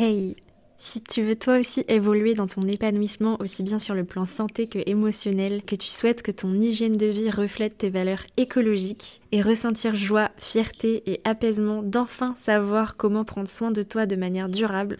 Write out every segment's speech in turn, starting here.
Hej Si tu veux toi aussi évoluer dans ton épanouissement aussi bien sur le plan santé que émotionnel, que tu souhaites que ton hygiène de vie reflète tes valeurs écologiques et ressentir joie, fierté et apaisement d'enfin savoir comment prendre soin de toi de manière durable,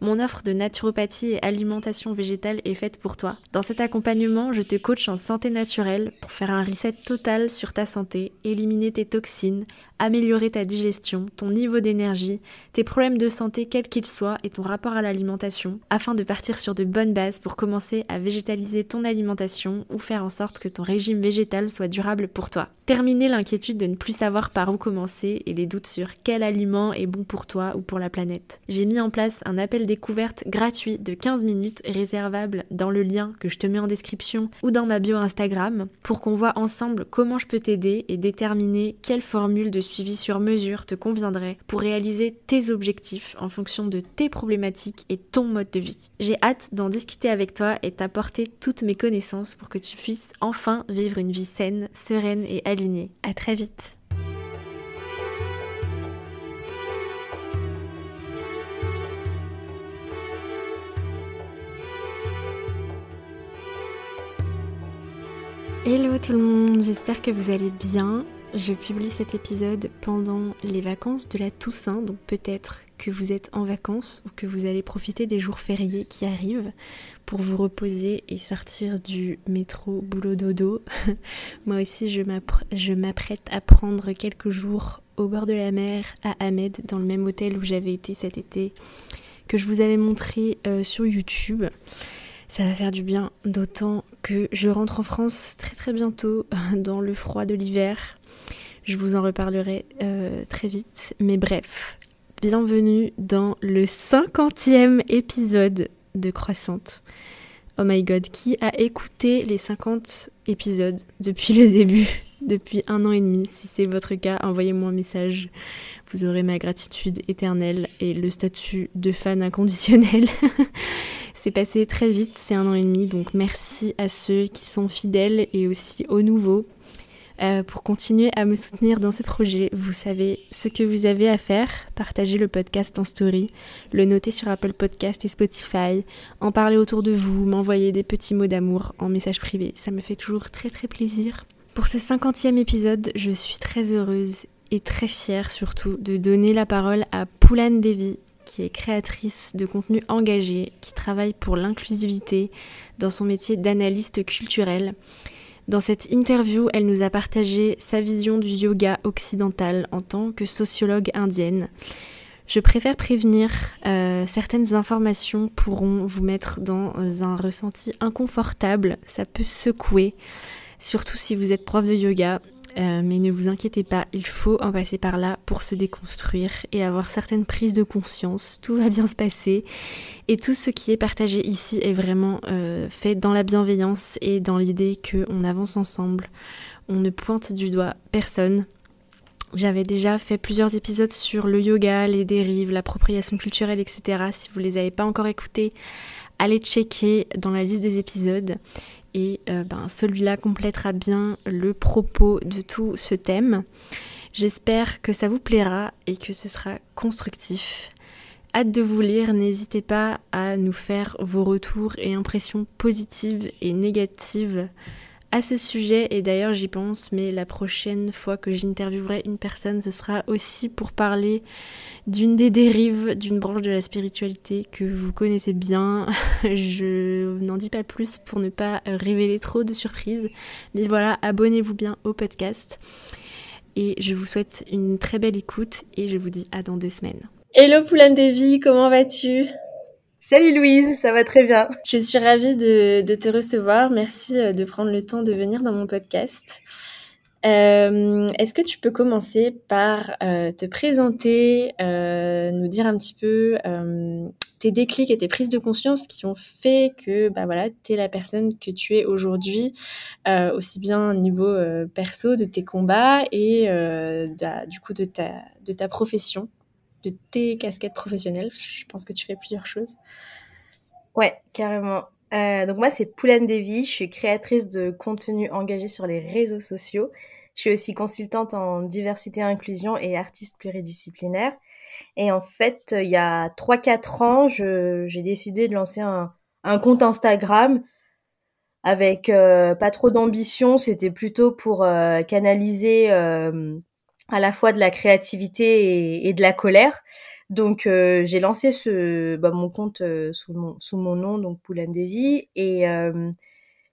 mon offre de naturopathie et alimentation végétale est faite pour toi. Dans cet accompagnement, je te coach en santé naturelle pour faire un reset total sur ta santé, éliminer tes toxines, améliorer ta digestion, ton niveau d'énergie, tes problèmes de santé quels qu'ils soient et ton rapport à l'alimentation alimentation afin de partir sur de bonnes bases pour commencer à végétaliser ton alimentation ou faire en sorte que ton régime végétal soit durable pour toi. Terminer l'inquiétude de ne plus savoir par où commencer et les doutes sur quel aliment est bon pour toi ou pour la planète. J'ai mis en place un appel découverte gratuit de 15 minutes réservable dans le lien que je te mets en description ou dans ma bio Instagram pour qu'on voit ensemble comment je peux t'aider et déterminer quelle formule de suivi sur mesure te conviendrait pour réaliser tes objectifs en fonction de tes problématiques et ton mode de vie. J'ai hâte d'en discuter avec toi et t'apporter toutes mes connaissances pour que tu puisses enfin vivre une vie saine, sereine et à très vite. Hello tout le monde, j'espère que vous allez bien. Je publie cet épisode pendant les vacances de la Toussaint, donc peut-être que vous êtes en vacances ou que vous allez profiter des jours fériés qui arrivent pour vous reposer et sortir du métro boulot dodo. Moi aussi, je m'apprête à prendre quelques jours au bord de la mer à Ahmed, dans le même hôtel où j'avais été cet été, que je vous avais montré euh, sur YouTube ça va faire du bien, d'autant que je rentre en France très très bientôt dans le froid de l'hiver. Je vous en reparlerai euh, très vite. Mais bref, bienvenue dans le 50e épisode de Croissante. Oh my god, qui a écouté les 50 épisodes depuis le début, depuis un an et demi Si c'est votre cas, envoyez-moi un message. Vous aurez ma gratitude éternelle et le statut de fan inconditionnel. c'est passé très vite, c'est un an et demi, donc merci à ceux qui sont fidèles et aussi aux nouveaux. Euh, pour continuer à me soutenir dans ce projet. Vous savez ce que vous avez à faire, partager le podcast en story, le noter sur Apple Podcast et Spotify, en parler autour de vous, m'envoyer des petits mots d'amour en message privé. Ça me fait toujours très très plaisir. Pour ce 50e épisode, je suis très heureuse et très fière surtout de donner la parole à Poulane Devi, qui est créatrice de contenu engagé, qui travaille pour l'inclusivité dans son métier d'analyste culturel dans cette interview, elle nous a partagé sa vision du yoga occidental en tant que sociologue indienne. Je préfère prévenir, euh, certaines informations pourront vous mettre dans un ressenti inconfortable, ça peut secouer, surtout si vous êtes prof de yoga euh, mais ne vous inquiétez pas, il faut en passer par là pour se déconstruire et avoir certaines prises de conscience. Tout va bien se passer et tout ce qui est partagé ici est vraiment euh, fait dans la bienveillance et dans l'idée qu'on avance ensemble. On ne pointe du doigt personne. J'avais déjà fait plusieurs épisodes sur le yoga, les dérives, l'appropriation culturelle, etc. Si vous ne les avez pas encore écoutés, allez checker dans la liste des épisodes et euh, ben, celui-là complétera bien le propos de tout ce thème. J'espère que ça vous plaira et que ce sera constructif. Hâte de vous lire, n'hésitez pas à nous faire vos retours et impressions positives et négatives à ce sujet et d'ailleurs j'y pense mais la prochaine fois que j'interviewerai une personne ce sera aussi pour parler d'une des dérives d'une branche de la spiritualité que vous connaissez bien. Je n'en dis pas plus pour ne pas révéler trop de surprises mais voilà abonnez-vous bien au podcast et je vous souhaite une très belle écoute et je vous dis à dans deux semaines. Hello Poulain Devi, comment vas-tu Salut Louise, ça va très bien. Je suis ravie de, te recevoir. Merci euh, de prendre le temps de venir dans mon podcast. Euh, est-ce que tu peux commencer par euh, te présenter, nous dire un petit peu tes déclics et tes prises de conscience qui ont fait que bah voilà, tu es la personne que tu es aujourd'hui, aussi bien au niveau perso de tes combats et bah, du coup de ta, de ta profession de tes casquettes professionnelles Je pense que tu fais plusieurs choses. Ouais, carrément. Euh, donc moi, c'est Poulaine Devi. Je suis créatrice de contenu engagé sur les réseaux sociaux. Je suis aussi consultante en diversité inclusion et artiste pluridisciplinaire. Et en fait, euh, il y a 3-4 ans, j'ai décidé de lancer un, un compte Instagram avec euh, pas trop d'ambition. C'était plutôt pour canaliser à la fois de la créativité et, de la colère. Donc euh, j'ai lancé ce, bah, mon compte euh, sous, mon, nom, donc Poulan Devi, et euh,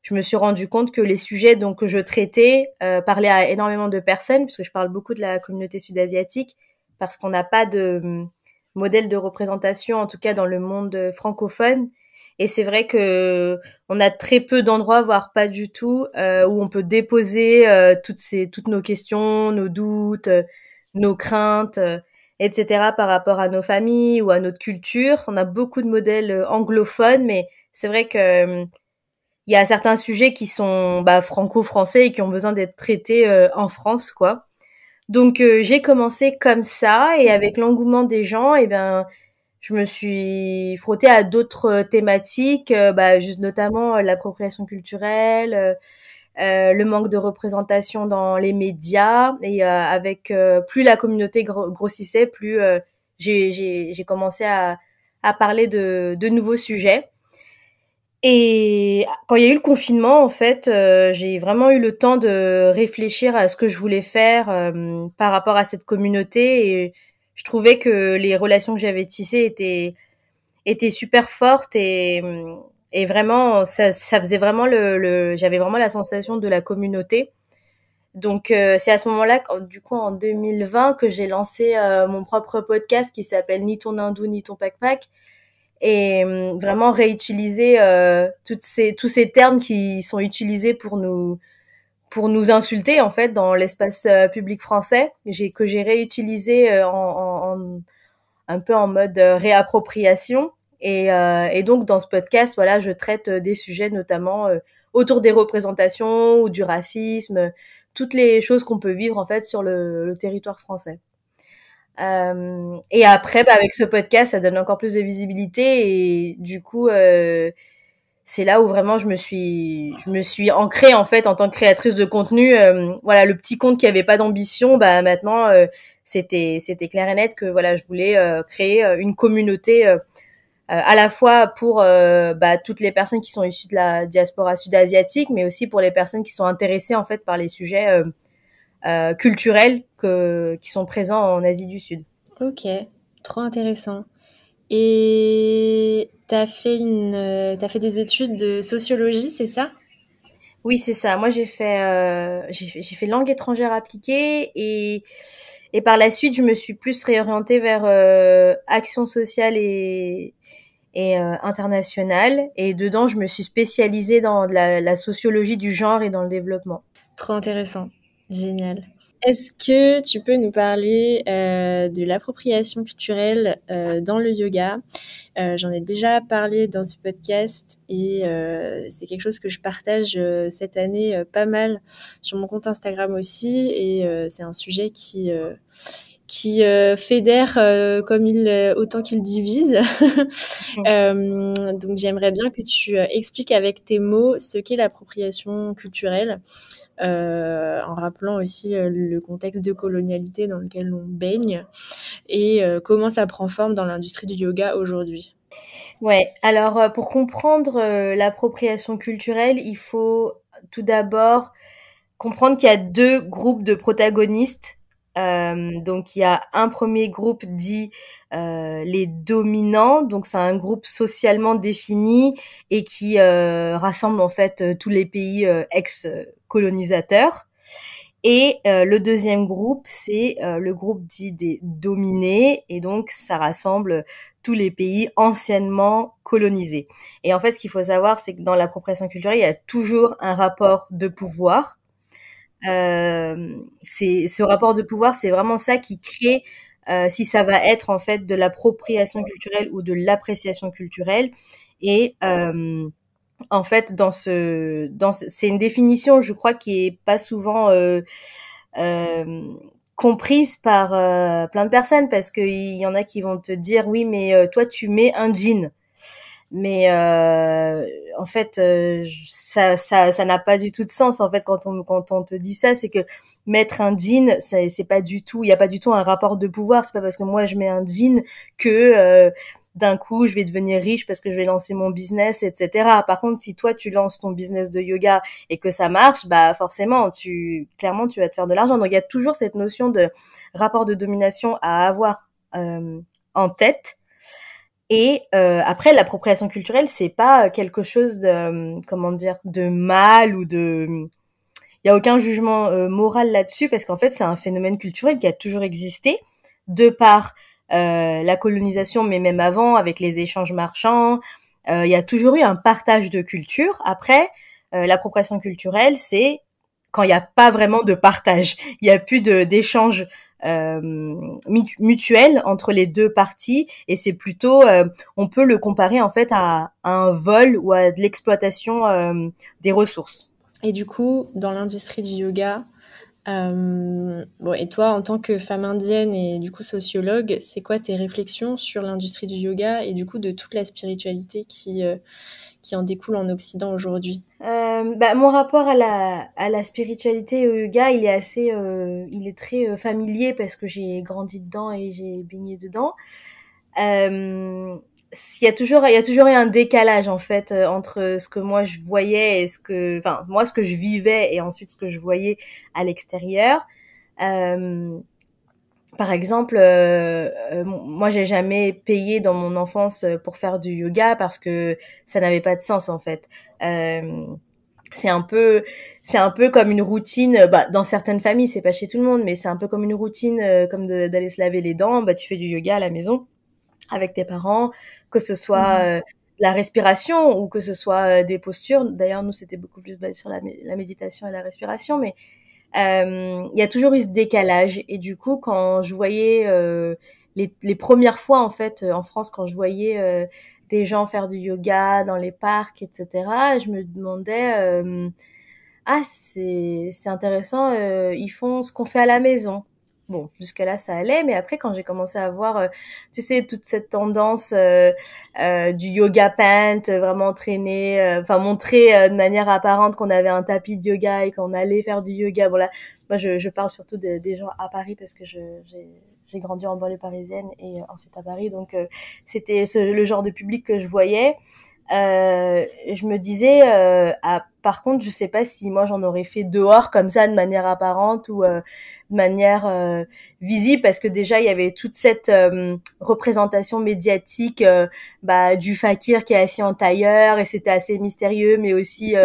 je me suis rendu compte que les sujets donc, que je traitais parlaient à énormément de personnes, puisque je parle beaucoup de la communauté sud-asiatique, parce qu'on n'a pas de hum, modèle de représentation, en tout cas dans le monde francophone, et c'est vrai que on a très peu d'endroits, voire pas du tout, euh, où on peut déposer euh, toutes ces, toutes nos questions, nos doutes, euh, nos craintes, etc. par rapport à nos familles ou à notre culture. On a beaucoup de modèles anglophones, mais c'est vrai que hum, il y a certains sujets qui sont bah, franco-français et qui ont besoin d'être traités en France, quoi. Donc j'ai commencé comme ça et avec l'engouement des gens, et eh ben je me suis frottée à d'autres euh, thématiques, euh, bah, juste notamment euh, l'appropriation culturelle, euh, le manque de représentation dans les médias. Et avec plus la communauté grossissait, plus j'ai commencé à, à parler de, de, nouveaux sujets. Et quand il y a eu le confinement, en fait, j'ai vraiment eu le temps de réfléchir à ce que je voulais faire par rapport à cette communauté. Et je trouvais que les relations que j'avais tissées étaient, étaient super fortes et, et vraiment, ça, ça faisait vraiment le, j'avais vraiment la sensation de la communauté. Donc euh, c'est à ce moment-là, du coup en 2020, que j'ai lancé euh, mon propre podcast qui s'appelle Ni ton hindou ni ton pack-pack et vraiment réutiliser euh, toutes ces, tous ces termes qui sont utilisés pour nous pour nous insulter en fait dans l'espace euh, public français j'ai que j'ai réutilisé euh, en, en, un peu en mode euh, réappropriation et, et, donc dans ce podcast voilà je traite des sujets notamment autour des représentations ou du racisme toutes les choses qu'on peut vivre en fait sur le, territoire français et après bah, avec ce podcast ça donne encore plus de visibilité et du coup c'est là où vraiment je me suis je me suis ancrée en fait en tant que créatrice de contenu euh, voilà le petit compte qui avait pas d'ambition bah maintenant euh, c'était c'était clair et net que voilà je voulais euh, créer une communauté à la fois pour bah, toutes les personnes qui sont issues de la diaspora sud-asiatique mais aussi pour les personnes qui sont intéressées en fait par les sujets culturels que qui sont présents en Asie du Sud. OK, trop intéressant. Et tu as, euh, fait des études de sociologie, c'est ça Oui, c'est ça. Moi, j'ai fait, euh, fait langue étrangère appliquée et, et par la suite, je me suis plus réorientée vers euh, action sociale et, et internationale. Et dedans, je me suis spécialisée dans la, la sociologie du genre et dans le développement. Trop intéressant. Génial. Est-ce que tu peux nous parler euh, de l'appropriation culturelle euh, dans le yoga euh, J'en ai déjà parlé dans ce podcast et c'est quelque chose que je partage cette année pas mal sur mon compte Instagram aussi et c'est un sujet qui qui fédère comme il autant qu'il divise. donc j'aimerais bien que tu expliques avec tes mots ce qu'est l'appropriation culturelle euh, en rappelant aussi euh, le contexte de colonialité dans lequel on baigne et euh, comment ça prend forme dans l'industrie du yoga aujourd'hui. Ouais, alors pour comprendre l'appropriation culturelle, il faut tout d'abord comprendre qu'il y a deux groupes de protagonistes euh, donc il y a un premier groupe dit euh, les dominants, donc c'est un groupe socialement défini et qui euh, rassemble en fait tous les pays ex-colonisateurs. Et le deuxième groupe, c'est le groupe dit des dominés, et donc ça rassemble tous les pays anciennement colonisés. Et en fait, ce qu'il faut savoir, c'est que dans l'appropriation culturelle, il y a toujours un rapport de pouvoir euh, c'est ce rapport de pouvoir, c'est vraiment ça qui crée euh, si ça va être en fait de l'appropriation culturelle ou de l'appréciation culturelle. Et euh, en fait, dans ce, dans c'est une définition, je crois, qui est pas souvent comprise par plein de personnes parce qu'il y en a qui vont te dire oui, mais toi tu mets un jean mais euh, en fait euh, ça ça n'a pas du tout de sens en fait quand on quand on te dit ça c'est que mettre un jean c'est pas du tout il n'y a pas du tout un rapport de pouvoir c'est pas parce que moi je mets un jean que euh, d'un coup je vais devenir riche parce que je vais lancer mon business etc par contre si toi tu lances ton business de yoga et que ça marche bah forcément tu clairement tu vas te faire de l'argent donc il y a toujours cette notion de rapport de domination à avoir en tête et euh, après, l'appropriation culturelle, c'est pas euh, quelque chose de, euh, comment dire, de mal ou de... Il n'y a aucun jugement moral là-dessus parce qu'en fait, c'est un phénomène culturel qui a toujours existé de par la colonisation, mais même avant, avec les échanges marchands. Il y a toujours eu un partage de culture. Après, l'appropriation culturelle, c'est quand il n'y a pas vraiment de partage. Il n'y a plus d'échange euh, mutuelle entre les deux parties et c'est plutôt euh, on peut le comparer en fait à, un vol ou à de l'exploitation euh, des ressources. Et du coup, dans l'industrie du yoga, bon, et toi, en tant que femme indienne et du coup sociologue, c'est quoi tes réflexions sur l'industrie du yoga et du coup de toute la spiritualité qui, qui en découle en Occident aujourd'hui euh, bah, Mon rapport à la, à la spiritualité et au yoga, il est assez, euh, il est très euh, familier parce que j'ai grandi dedans et j'ai baigné dedans. Euh, il y a toujours il y a toujours eu un décalage en fait euh, entre ce que moi je voyais et ce que enfin moi ce que je vivais et ensuite ce que je voyais à l'extérieur euh, par exemple, euh, euh, moi, j'ai jamais payé dans mon enfance euh, pour faire du yoga parce que ça n'avait pas de sens en fait. Euh, c'est un peu, c'est un peu comme une routine. Bah, dans certaines familles, c'est pas chez tout le monde, mais c'est un peu comme une routine, comme d'aller se laver les dents. Bah, tu fais du yoga à la maison avec tes parents, que ce soit mmh. la respiration ou que ce soit des postures. D'ailleurs, nous, c'était beaucoup plus basé sur la, la méditation et la respiration, mais euh, il y a toujours eu ce décalage. Et du coup, quand je voyais euh, les, les, premières fois en fait euh, en France, quand je voyais des gens faire du yoga dans les parcs, etc., je me demandais ah c'est intéressant, ils font ce qu'on fait à la maison. Bon, jusque-là, ça allait, mais après, quand j'ai commencé à voir, euh, tu sais, toute cette tendance euh, euh, du yoga pant, vraiment traîner, enfin, montrer de manière apparente qu'on avait un tapis de yoga et qu'on allait faire du yoga. Bon, moi, je, parle surtout des gens à Paris parce que j'ai grandi en banlieue parisienne et ensuite à Paris. Donc, c'était le genre de public que je voyais euh, je me disais, euh, ah, par contre, je sais pas si moi j'en aurais fait dehors comme ça, de manière apparente ou euh, de manière euh, visible, parce que déjà il y avait toute cette euh, représentation médiatique bah, du fakir qui est assis en tailleur et c'était assez mystérieux, mais aussi,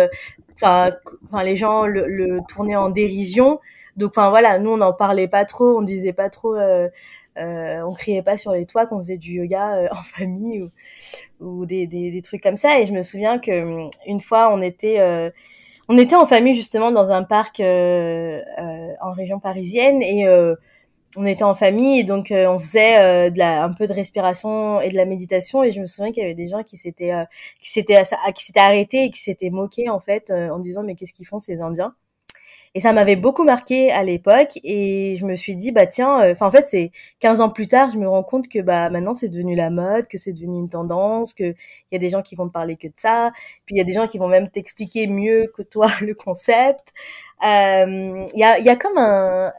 enfin, les gens le, tournaient en dérision. Donc, enfin voilà, nous on n'en parlait pas trop, on disait pas trop euh, on criait pas sur les toits qu'on faisait du yoga euh, en famille ou, des, des, trucs comme ça. Et je me souviens que mm, une fois, on était euh, on était en famille justement dans un parc en région parisienne et on était en famille et donc on faisait de un peu de respiration et de la méditation et je me souviens qu'il y avait des gens qui s'étaient qui s'étaient qui s'étaient arrêtés et qui s'étaient moqués en fait en disant mais qu'est-ce qu'ils font ces Indiens et ça m'avait beaucoup marqué à l'époque et je me suis dit bah tiens, euh, enfin en fait c'est 15 ans plus tard, je me rends compte que bah maintenant c'est devenu la mode, que c'est devenu une tendance, que il y a des gens qui vont te parler que de ça, puis il y a des gens qui vont même t'expliquer mieux que toi le concept. Euh, il y, a, y a comme un,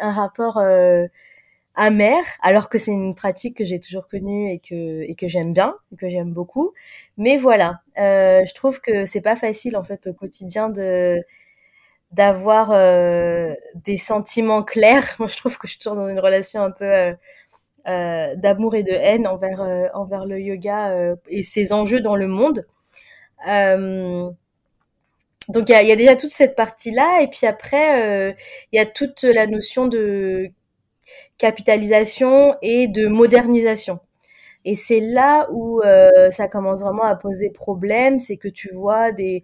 un rapport euh, amer, alors que c'est une pratique que j'ai toujours connue et que et que j'aime bien, que j'aime beaucoup. Mais voilà, je trouve que c'est pas facile en fait au quotidien de d'avoir euh, des sentiments clairs. Moi, je trouve que je suis toujours dans une relation un peu euh, euh, d'amour et de haine envers, envers le yoga et ses enjeux dans le monde. donc il y a, déjà toute cette partie-là, et puis après, il y a toute la notion de capitalisation et de modernisation. Et c'est là où euh, ça commence vraiment à poser problème, c'est que tu vois des,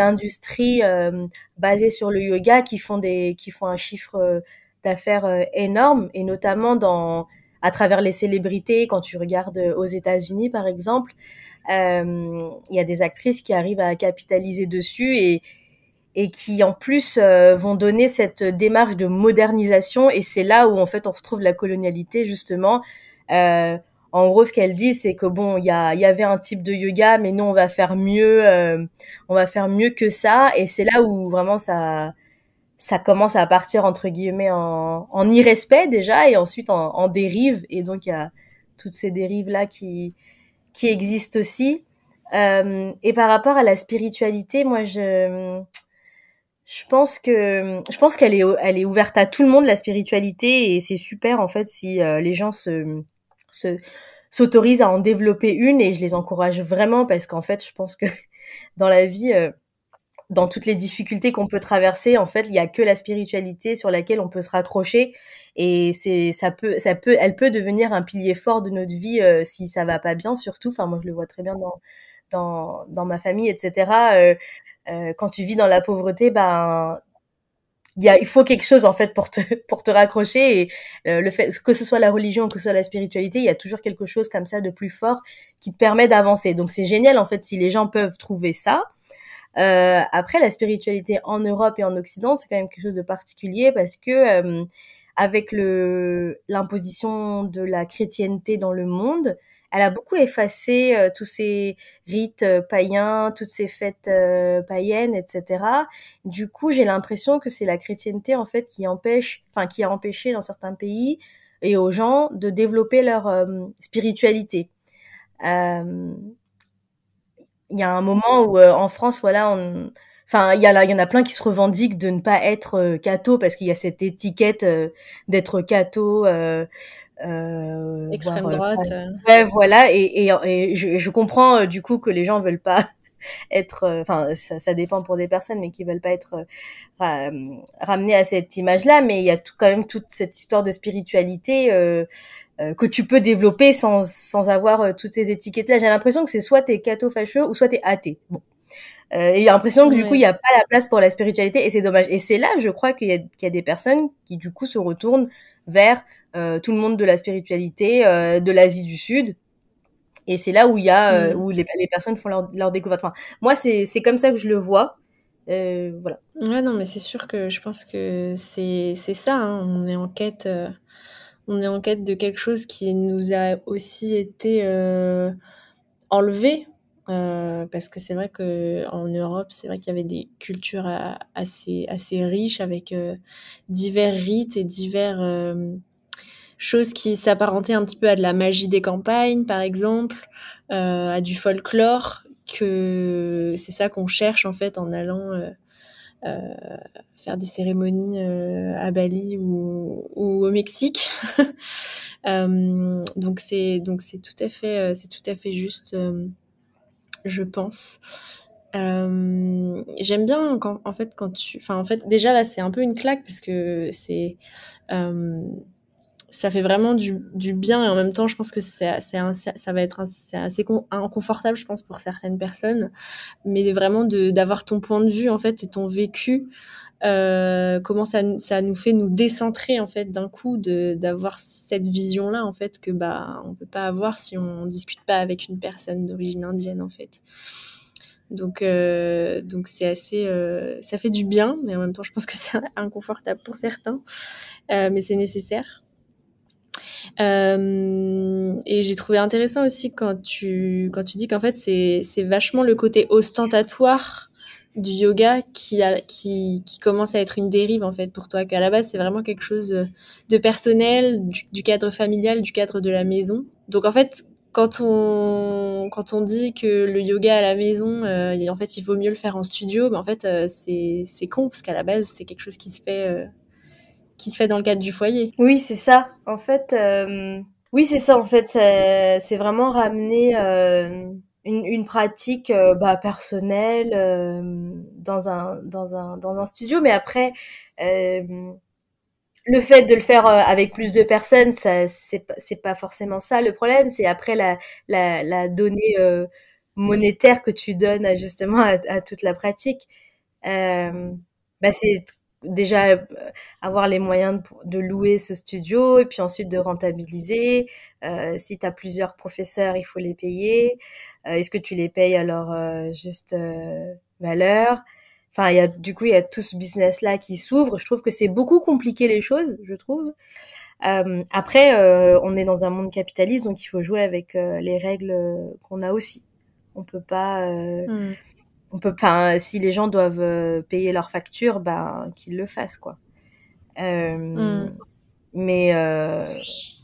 industries euh, basées sur le yoga qui font des qui font un chiffre euh, d'affaires énorme et notamment dans à travers les célébrités quand tu regardes aux États-Unis par exemple, il y a des actrices qui arrivent à capitaliser dessus et et qui en plus vont donner cette démarche de modernisation et c'est là où en fait on retrouve la colonialité justement en gros, ce qu'elle dit, c'est que bon, il y, y avait un type de yoga, mais nous, on va faire mieux, euh, on va faire mieux que ça. Et c'est là où vraiment ça, ça commence à partir entre guillemets en, irrespect déjà, et ensuite en, dérive. Et donc il y a toutes ces dérives là qui qui existent aussi. Euh, et par rapport à la spiritualité, moi je je pense que je pense qu'elle est elle est ouverte à tout le monde la spiritualité et c'est super en fait si euh, les gens se s'autorise à en développer une et je les encourage vraiment parce qu'en fait, je pense que dans la vie, euh, dans toutes les difficultés qu'on peut traverser, en fait, il n'y a que la spiritualité sur laquelle on peut se raccrocher et c'est ça peut ça peut elle peut devenir un pilier fort de notre vie euh, si ça va pas bien surtout. Enfin, moi je le vois très bien dans dans, dans ma famille, etc. Euh, quand tu vis dans la pauvreté, ben y a, il faut quelque chose en fait pour te pour te raccrocher et euh, le fait que ce soit la religion que ce soit la spiritualité, il y a toujours quelque chose comme ça de plus fort qui te permet d'avancer. Donc c'est génial en fait si les gens peuvent trouver ça. Euh, après la spiritualité en Europe et en Occident, c'est quand même quelque chose de particulier parce que euh, avec le l'imposition de la chrétienté dans le monde, elle a beaucoup effacé euh, tous ces rites euh, païens, toutes ces fêtes euh, païennes, etc. Du coup, j'ai l'impression que c'est la chrétienté en fait qui empêche, enfin qui a empêché dans certains pays et aux gens de développer leur spiritualité. Il y a un moment où en France, voilà, on, Enfin, il y, en a plein qui se revendiquent de ne pas être cato parce qu'il y a cette étiquette d'être catho, euh, extrême euh, droite. Euh. ouais, voilà. Et, et, je, je, comprends du coup que les gens veulent pas être, enfin, ça, ça, dépend pour des personnes, mais qui veulent pas être ramenés à cette image-là. Mais il y a tout, quand même toute cette histoire de spiritualité euh, que tu peux développer sans, sans avoir toutes ces étiquettes-là. J'ai l'impression que c'est soit t'es catho fâcheux ou soit t'es athée. Bon. et il y a l'impression que du coup, il n'y a pas la place pour la spiritualité et c'est dommage. Et c'est là, je crois, qu'il y, y, a des personnes qui du coup se retournent vers euh, tout le monde de la spiritualité, euh, de l'Asie du Sud. Et c'est là où il y a, euh, mm. où les, personnes font leur, leur découverte. moi, c'est comme ça que je le vois. voilà. non, mais c'est sûr que je pense que c'est ça. Hein. On est en quête, on est en quête de quelque chose qui nous a aussi été enlevé. parce que c'est vrai que en Europe, c'est vrai qu'il y avait des cultures assez, assez riches avec divers rites et divers chose qui s'apparentait un petit peu à de la magie des campagnes, par exemple, euh, à du folklore, que c'est ça qu'on cherche en fait en allant euh, euh, faire des cérémonies à Bali ou, au Mexique. donc c'est donc c'est tout à fait c'est tout à fait juste, je pense. j'aime bien quand, en fait, quand tu, enfin, en fait, déjà là, c'est un peu une claque parce que c'est, ça fait vraiment du, bien et en même temps je pense que c'est ça va être assez inconfortable je pense pour certaines personnes mais vraiment d'avoir ton point de vue en fait et ton vécu euh, comment ça, nous fait nous décentrer en fait d'un coup d'avoir cette vision là en fait que bah on peut pas avoir si on discute pas avec une personne d'origine indienne en fait donc euh, donc c'est assez euh, ça fait du bien mais en même temps je pense que c'est inconfortable pour certains mais c'est nécessaire euh, et j'ai trouvé intéressant aussi quand tu, quand tu dis qu'en fait, c'est vachement le côté ostentatoire du yoga qui, a, qui, commence à être une dérive en fait pour toi, qu'à la base c'est vraiment quelque chose de personnel, du, cadre familial, du cadre de la maison. Donc en fait, quand on, quand on dit que le yoga à la maison, euh, en fait il vaut mieux le faire en studio, ben, en fait euh, c'est con parce qu'à la base c'est quelque chose qui se fait qui se fait dans le cadre du foyer. Oui, c'est ça. En fait, euh, oui, c'est ça. En fait, c'est vraiment ramener euh, une, pratique euh, bah, personnelle dans un, dans, un, dans, un, studio. Mais après, le fait de le faire avec plus de personnes, ça, c'est pas forcément ça le problème. C'est après la, la, donnée monétaire que tu donnes justement à, à toute la pratique. Bah, c'est déjà euh, avoir les moyens de, louer ce studio et puis ensuite de rentabiliser. Euh, si tu as plusieurs professeurs, il faut les payer. Euh, est-ce que tu les payes alors leur juste valeur Enfin, il y a du coup il y a tout ce business là qui s'ouvre. Je trouve que c'est beaucoup compliqué les choses, je trouve. après, on est dans un monde capitaliste, donc il faut jouer avec les règles qu'on a aussi. On peut pas. Hmm on peut, enfin, si les gens doivent euh, payer leurs factures, ben qu'ils le fassent quoi. Mmh. Euh, mais euh,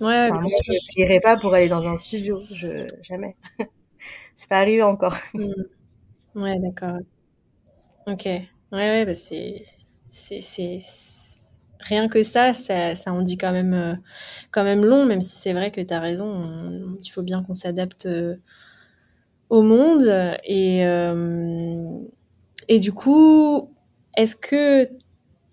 moi, je ne pas pour aller dans un studio, je, jamais. c'est pas arrivé encore. Mmh. Ouais, d'accord. Ok. Ouais, ouais, bah, c'est, rien que ça, ça, ça, en dit quand même, quand même long, même si c'est vrai que tu as raison. il faut bien qu'on s'adapte monde. Et, euh, et du coup, est-ce que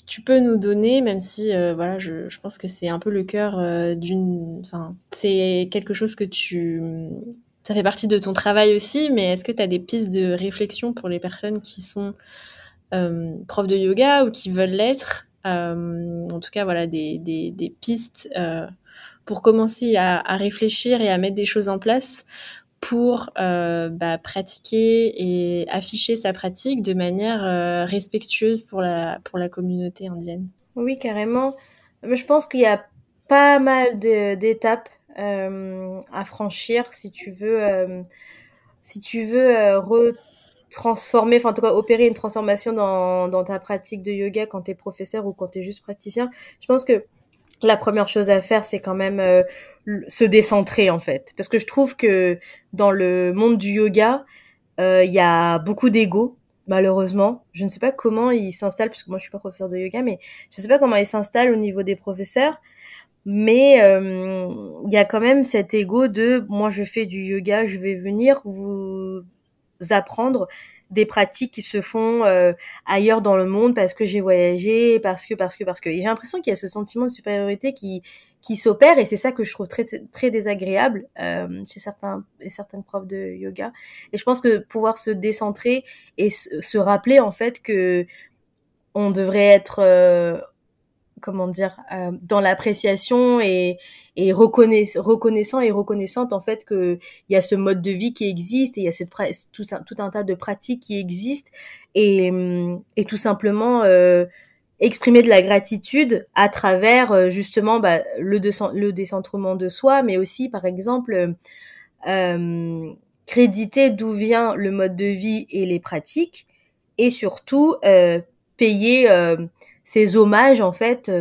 tu peux nous donner, même si euh, voilà, je, pense que c'est un peu le cœur euh, d'une. Enfin, c'est quelque chose que tu. Ça fait partie de ton travail aussi, mais est-ce que tu as des pistes de réflexion pour les personnes qui sont profs de yoga ou qui veulent l'être En tout cas, voilà, des, pistes pour commencer à, à, réfléchir et à mettre des choses en place pour euh, bah, pratiquer et afficher sa pratique de manière euh, respectueuse pour la, pour la communauté indienne. Oui, carrément. Je pense qu'il y a pas mal d'étapes euh, à franchir si tu veux, euh, si tu veux euh, retransformer, enfin en tout cas opérer une transformation dans, dans ta pratique de yoga quand tu es professeur ou quand tu es juste praticien. Je pense que la première chose à faire, c'est quand même se décentrer en fait parce que je trouve que dans le monde du yoga il euh, y a beaucoup d'ego malheureusement je ne sais pas comment il s'installe, parce que moi je suis pas professeur de yoga mais je ne sais pas comment il s'installe au niveau des professeurs mais il euh, y a quand même cet ego de moi je fais du yoga je vais venir vous apprendre des pratiques qui se font euh, ailleurs dans le monde parce que j'ai voyagé parce que parce que parce que et j'ai l'impression qu'il y a ce sentiment de supériorité qui qui s'opère et c'est ça que je trouve très très désagréable euh, chez certains et certaines profs de yoga et je pense que pouvoir se décentrer et se, rappeler en fait que on devrait être euh, comment dire euh, dans l'appréciation et et reconnaissant et reconnaissante en fait que il y a ce mode de vie qui existe et il y a cette tout un, tout un tas de pratiques qui existent et et tout simplement euh, exprimer de la gratitude à travers euh, justement bah, le, le, décentrement de soi, mais aussi par exemple euh, créditer d'où vient le mode de vie et les pratiques, et surtout euh, payer ses hommages en fait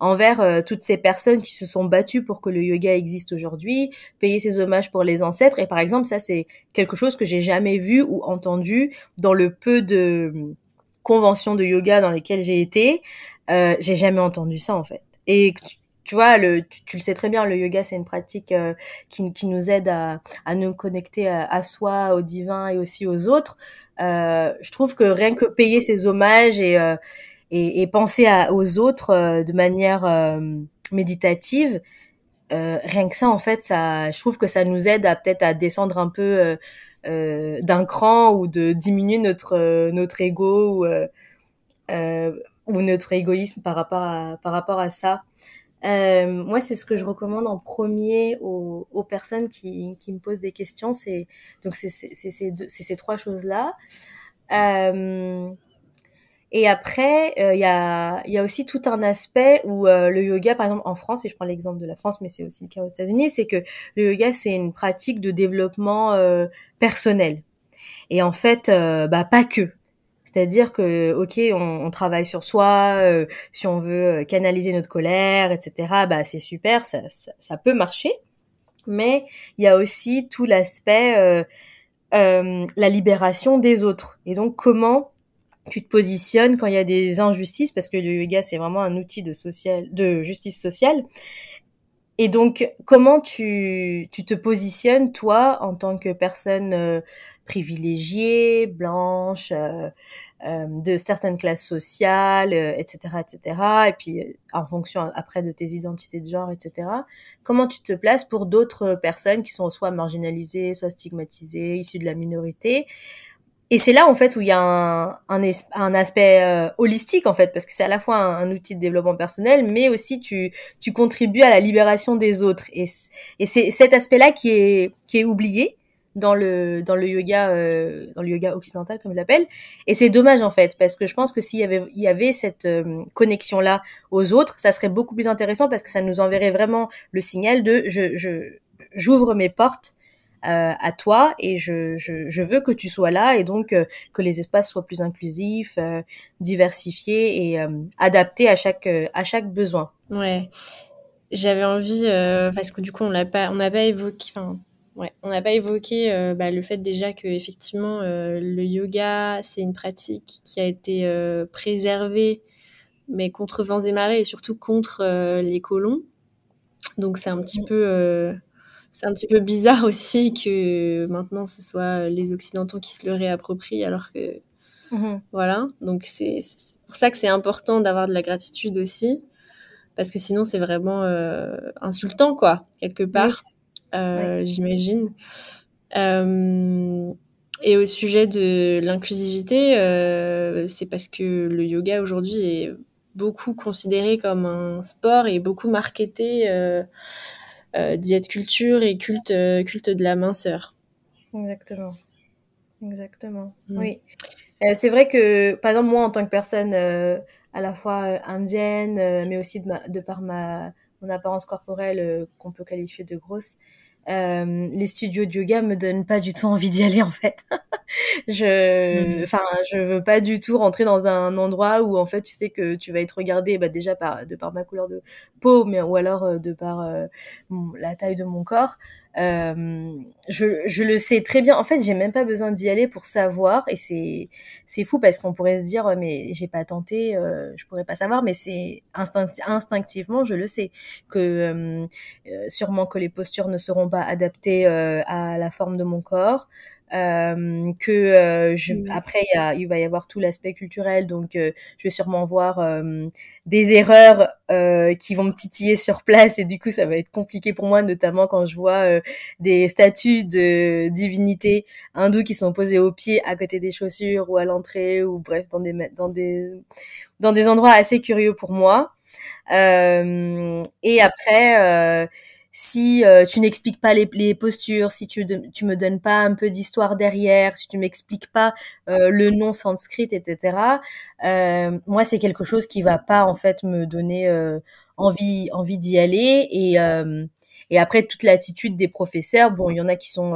envers toutes ces personnes qui se sont battues pour que le yoga existe aujourd'hui, payer ses hommages pour les ancêtres. Et par exemple, ça c'est quelque chose que j'ai jamais vu ou entendu dans le peu de conventions de yoga dans lesquelles j'ai été, euh, j'ai jamais entendu ça en fait. Et tu, vois, le, tu, le sais très bien, le yoga c'est une pratique euh, qui, nous aide à, nous connecter à, soi, au divin et aussi aux autres. Euh, je trouve que rien que payer ses hommages et, et, penser aux autres de manière méditative, rien que ça en fait, ça, je trouve que ça nous aide à peut-être à descendre un peu euh, d'un cran ou de diminuer notre euh, notre ego euh, ou, notre égoïsme par rapport à par rapport à ça. moi, c'est ce que je recommande en premier aux, personnes qui, me posent des questions. C'est donc c'est ces trois choses là. Et après, euh, il y, a, y, a, aussi tout un aspect où euh, le yoga, par exemple en France, et je prends l'exemple de la France, mais c'est aussi le cas aux États-Unis, c'est que le yoga, c'est une pratique de développement euh, personnel. Et en fait, bah pas que. C'est-à-dire que, ok, on, on travaille sur soi, si on veut canaliser notre colère, etc. Bah c'est super, ça, ça, ça, peut marcher. Mais il y a aussi tout l'aspect, la libération des autres. Et donc comment tu te positionnes quand il y a des injustices, parce que le yoga, c'est vraiment un outil de, social, de justice sociale. Et donc, comment tu, te positionnes, toi, en tant que personne euh, privilégiée, blanche, euh, euh, de certaines classes sociales, etc., etc., et puis en fonction après de tes identités de genre, etc., comment tu te places pour d'autres personnes qui sont soit marginalisées, soit stigmatisées, issues de la minorité, et c'est là en fait où il y a un, un, aspect euh, holistique en fait parce que c'est à la fois un, outil de développement personnel, mais aussi tu tu contribues à la libération des autres. Et, et c'est cet aspect-là qui est qui est oublié dans le dans le yoga euh, dans le yoga occidental comme je l'appelle et c'est dommage en fait parce que je pense que s'il y avait il y avait cette euh, connexion là aux autres ça serait beaucoup plus intéressant parce que ça nous enverrait vraiment le signal de je je j'ouvre mes portes euh, à toi et je, veux que tu sois là et donc euh, que les espaces soient plus inclusifs, euh, diversifiés et adaptés à chaque, à chaque besoin. Ouais. J'avais envie, parce que du coup, on n'a pas, on pas évoqué, enfin, Ouais, on n'a pas évoqué bah, le fait déjà que effectivement le yoga c'est une pratique qui a été préservée, mais contre vents et marées et surtout contre les colons. Donc c'est un petit peu c'est un petit peu bizarre aussi que maintenant ce soit les Occidentaux qui se le réapproprient alors que mhm. voilà. Donc c'est pour ça que c'est important d'avoir de la gratitude aussi parce que sinon c'est vraiment euh, insultant quoi quelque part, euh, j'imagine. Euh, et au sujet de l'inclusivité, c'est parce que le yoga aujourd'hui est beaucoup considéré comme un sport et beaucoup marketé euh, diète culture et culte, euh, culte de la minceur. Exactement. Exactement. Mm. Oui. Euh, c'est vrai que, par exemple, moi, en tant que personne à la fois indienne, mais aussi de, par ma, mon apparence corporelle qu'on peut qualifier de grosse, euh, les studios de yoga me donnent pas du tout envie d'y aller en fait. je, mm. enfin, je veux pas du tout rentrer dans un endroit où en fait tu sais que tu vas être regardé, bah déjà de par ma couleur de peau, ou alors euh, de par euh, la taille de mon corps, euh, je, le sais très bien. En fait, j'ai même pas besoin d'y aller pour savoir. Et c'est c'est fou parce qu'on pourrait se dire euh, mais j'ai pas tenté, euh, je pourrais pas savoir. Mais c'est instinctivement, je le sais que sûrement que les postures ne seront pas adaptées à la forme de mon corps, euh, que euh, je, après il va y avoir tout l'aspect culturel, donc euh, je vais sûrement voir euh, des erreurs qui vont me titiller sur place et du coup ça va être compliqué pour moi, notamment quand je vois des statues de divinités hindoues qui sont posées au pied à côté des chaussures ou à l'entrée ou bref dans des dans des dans des endroits assez curieux pour moi. et après si euh, tu n'expliques pas les, les, postures, si tu, ne tu me donnes pas un peu d'histoire derrière, si tu m'expliques pas euh, le nom sanskrit, etc. Euh, moi, c'est quelque chose qui va pas en fait me donner envie envie d'y aller. Et et après toute l'attitude des professeurs, bon, il y en a qui sont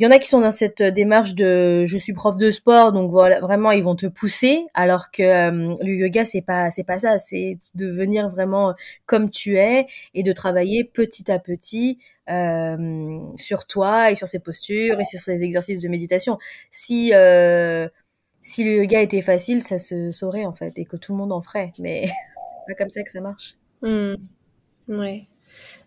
il y en a qui sont dans cette euh, démarche de je suis prof de sport, donc voilà, vraiment ils vont te pousser, alors que euh, le yoga c'est pas c'est pas ça, c'est de venir vraiment euh, comme tu es et de travailler petit à petit sur toi et sur ses postures et sur ses exercices de méditation. Si si le yoga était facile, ça se saurait en fait et que tout le monde en ferait, mais c'est pas comme ça que ça marche. Oui. Mmh. Ouais.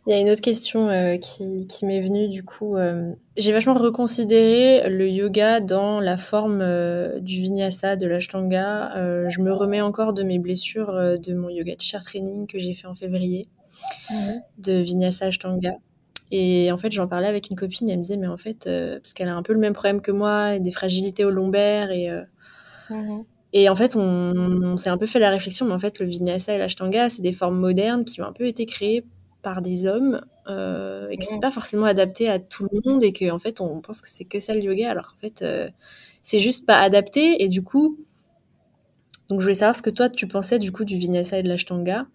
Il y a une autre question euh, qui, m'est venue du coup. Euh, j'ai vachement reconsidéré le yoga dans la forme euh, du vinyasa, de l'ashtanga. je me remets encore de mes blessures de mon yoga teacher training que j'ai fait en février, de vinyasa ashtanga. Et en fait, j'en parlais avec une copine, elle me disait, mais en fait, parce qu'elle a un peu le même problème que moi, des fragilités au lombaire et. Mm-hmm. Et en fait, on, on s'est un peu fait la réflexion, mais en fait, le vinyasa et l'ashtanga, c'est des formes modernes qui ont un peu été créées par des hommes euh, et que c'est pas forcément adapté à tout le monde et que en fait on pense que c'est que ça le yoga alors qu'en fait euh, c'est juste pas adapté et du coup donc je voulais savoir ce que toi tu pensais du coup du vinyasa et de l'ashtanga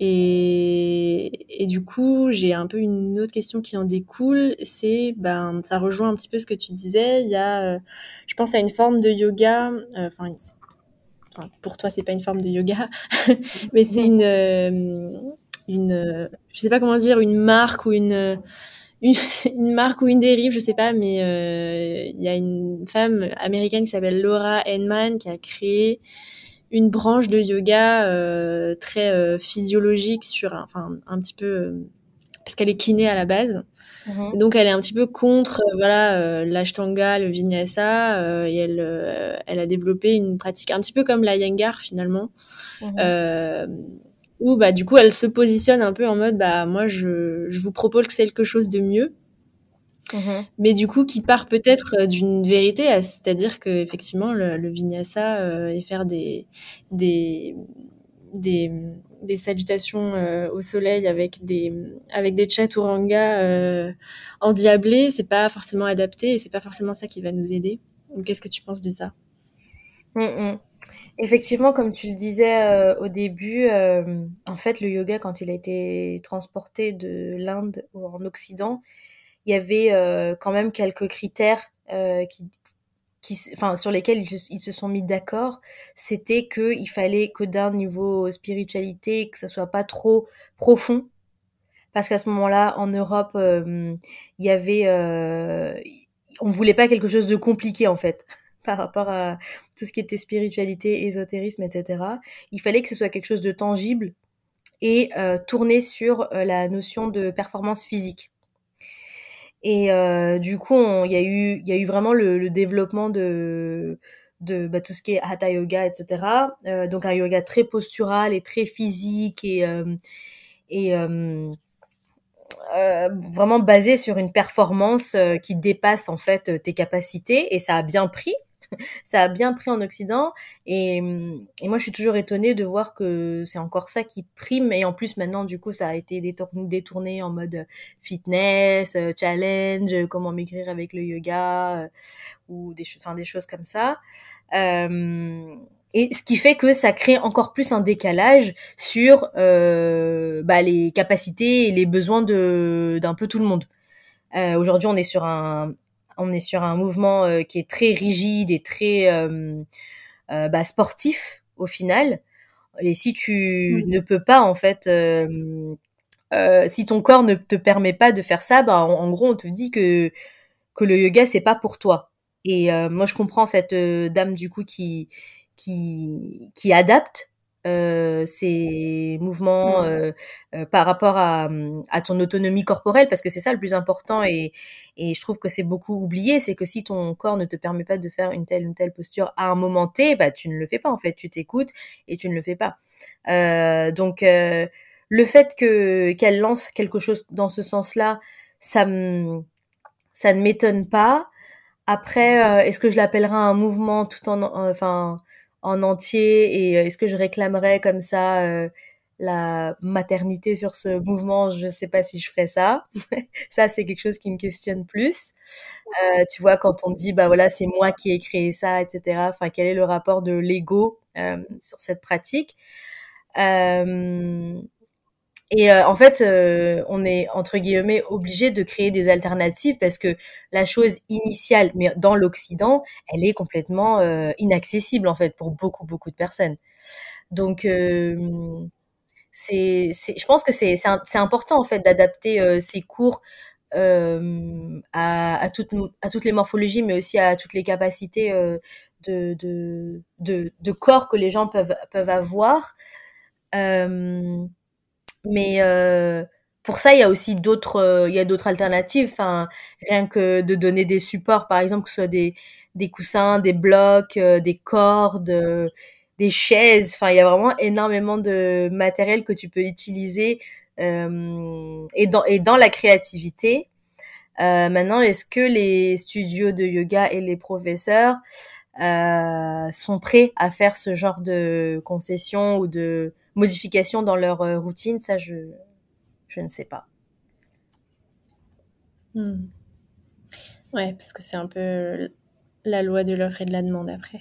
et, et du coup j'ai un peu une autre question qui en découle c'est ben ça rejoint un petit peu ce que tu disais il y a euh, je pense à une forme de yoga enfin pour toi c'est pas une forme de yoga mais c'est une une, euh, je sais pas comment dire, une marque ou une, euh, une, marque ou une dérive, je sais pas, mais euh, il y a une femme américaine qui s'appelle Laura Enman qui a créé une branche de yoga très physiologique sur, enfin, un petit peu parce qu'elle est kiné à la base. Mhm. Donc elle est un petit peu contre voilà l'ashtanga, le vinyasa et elle elle a développé une pratique un petit peu comme la yangar finalement. Mhm où bah, du coup, elle se positionne un peu en mode bah, moi, je, vous propose quelque chose de mieux. Mm-hmm. mais du coup qui part peut-être euh, d'une vérité, c'est-à-dire que effectivement le, vinyasa et euh, faire des des salutations euh, au soleil avec des avec des chaturanga euh, endiablés, c'est pas forcément adapté et c'est pas forcément ça qui va nous aider. Qu'est-ce que tu penses de ça mm-hmm. Effectivement, comme tu le disais euh, au début, euh, en fait, le yoga, quand il a été transporté de l'Inde en Occident, il y avait euh, quand même quelques critères qui, sur lesquels ils, se, sont mis d'accord. C'était qu'il fallait que d'un niveau spiritualité, que ça soit pas trop profond. Parce qu'à ce moment-là, en Europe, il y avait, on voulait pas quelque chose de compliqué en fait. par rapport à tout ce qui était spiritualité, ésotérisme, etc. Il fallait que ce soit quelque chose de tangible et euh, tourné sur euh, la notion de performance physique. Et euh, du coup, il y, a eu, eu vraiment le, développement de, de bah, tout ce qui est hatha yoga, etc. Euh, donc un yoga très postural et très physique et, et vraiment basé sur une performance qui dépasse en fait tes capacités et ça a bien pris ça a bien pris en Occident. Et, moi, je suis toujours étonnée de voir que c'est encore ça qui prime. Et en plus, maintenant, du coup, ça a été détourné, en mode euh, fitness, euh, challenge, euh, comment maigrir avec le yoga, ou des, enfin, des choses comme ça. et ce qui fait que ça crée encore plus un décalage sur bah, les capacités et les besoins d'un peu tout le monde. Aujourd'hui, on est sur un, on est sur un mouvement euh, qui est très rigide et très euh, euh, bah, sportif au final. Et si tu ne peux pas en fait, si ton corps ne te permet pas de faire ça, bah, en, en, gros on te dit que que le yoga c'est pas pour toi. Et moi je comprends cette dame du coup qui qui adapte euh, ces mouvements mmh. euh, euh, par rapport à, mmh, à, ton autonomie corporelle parce que c'est ça le plus important et, et je trouve que c'est beaucoup oublié c'est que si ton corps ne te permet pas de faire une telle ou telle posture à un moment T bah tu ne le fais pas en fait tu t'écoutes et tu ne le fais pas donc le fait que qu'elle lance quelque chose dans ce sens là ça ça ne m'étonne pas après est-ce que je l'appellerai un mouvement tout en enfin en entier et euh, est-ce que je réclamerais comme ça euh, la maternité sur ce mouvement Je ne sais pas si je ferais ça. ça, c'est quelque chose qui me questionne plus. Euh, tu vois, quand on dit, bah voilà, c'est moi qui ai créé ça, etc. Enfin, quel est le rapport de l'ego sur cette pratique et euh, en fait, euh, on est entre guillemets obligé de créer des alternatives parce que la chose initiale, mais dans l'Occident, elle est complètement euh, inaccessible en fait pour beaucoup beaucoup de personnes. Donc, c'est, je pense que c'est, c'est, important en fait d'adapter ces cours à, toutes, à toutes les morphologies, mais aussi à toutes les capacités de, de, corps que les gens peuvent, peuvent avoir. Mais euh, pour ça, il y a aussi d'autres, euh, il y a d'autres alternatives. Enfin, rien que de donner des supports, par exemple, que ce soit des, des coussins, des blocs, euh, des cordes, des chaises. Enfin, il y a vraiment énormément de matériel que tu peux utiliser et, dans, et dans la créativité. maintenant, est-ce que les studios de yoga et les professeurs sont prêts à faire ce genre de concessions ou de modifications dans leur euh, routine, ça, je, je ne sais pas. Oui, hmm. Ouais, parce que c'est un peu la loi de l'offre et de la demande après.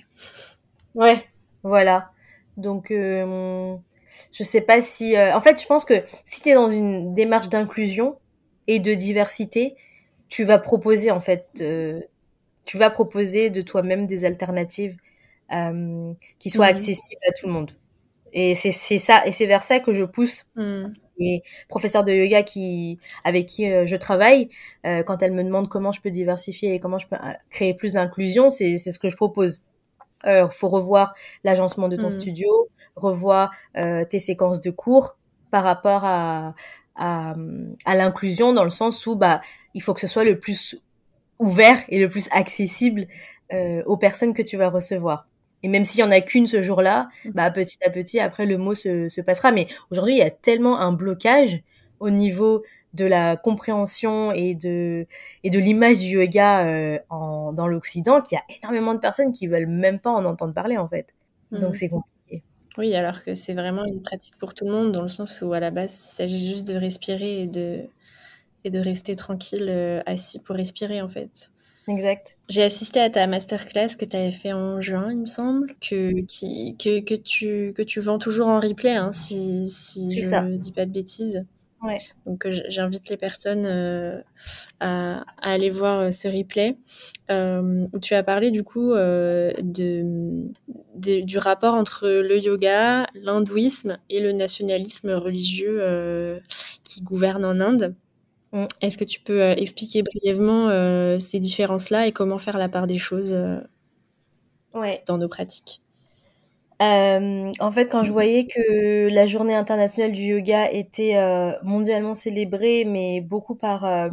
Ouais, voilà. Donc, euh, je ne sais pas si. Euh, en fait, je pense que si tu es dans une démarche d'inclusion et de diversité, tu vas proposer, en fait, tu vas proposer de toi-même des alternatives qui soient hmm. accessibles à tout le monde. Et c'est ça, et c'est vers ça que je pousse. Et hmm. Les professeurs de yoga qui, avec qui euh, je travaille, euh, quand elle me demande comment je peux diversifier et comment je peux euh, créer plus d'inclusion, c'est ce que je propose. Euh, faut revoir l'agencement de ton hmm. studio, revoir tes séquences de cours par rapport à, à, à l'inclusion dans le sens où bah il faut que ce soit le plus ouvert et le plus accessible euh, aux personnes que tu vas recevoir. Et même s'il y en a qu'une ce jour-là, mm. bah, petit à petit, après, le mot se, passera. Mais aujourd'hui, il y a tellement un blocage au niveau de la compréhension et de, et de l'image du yoga euh, dans l'Occident qu'il y a énormément de personnes qui veulent même pas en entendre parler, en fait. Mm. Donc, c'est compliqué. Oui, alors que c'est vraiment une pratique pour tout le monde, dans le sens où, à la base, il s'agit juste de respirer et de, et de rester tranquille euh, assis pour respirer, en fait. Exact. J'ai assisté à ta masterclass que tu avais fait en juin, il me semble, que, que, que, tu, que tu vends toujours en replay, hein, si, si je ne dis pas de bêtises. Ouais. Donc euh, j'invite les personnes euh, à, aller voir euh, ce replay où tu as parlé du coup de, du rapport entre le yoga, l'hindouisme et le nationalisme religieux qui gouverne en Inde. Mm. Est-ce que tu peux euh, expliquer brièvement euh, ces différences-là et comment faire la part des choses euh, dans nos pratiques en fait, quand je voyais que la journée internationale du yoga était mondialement célébrée, mais beaucoup par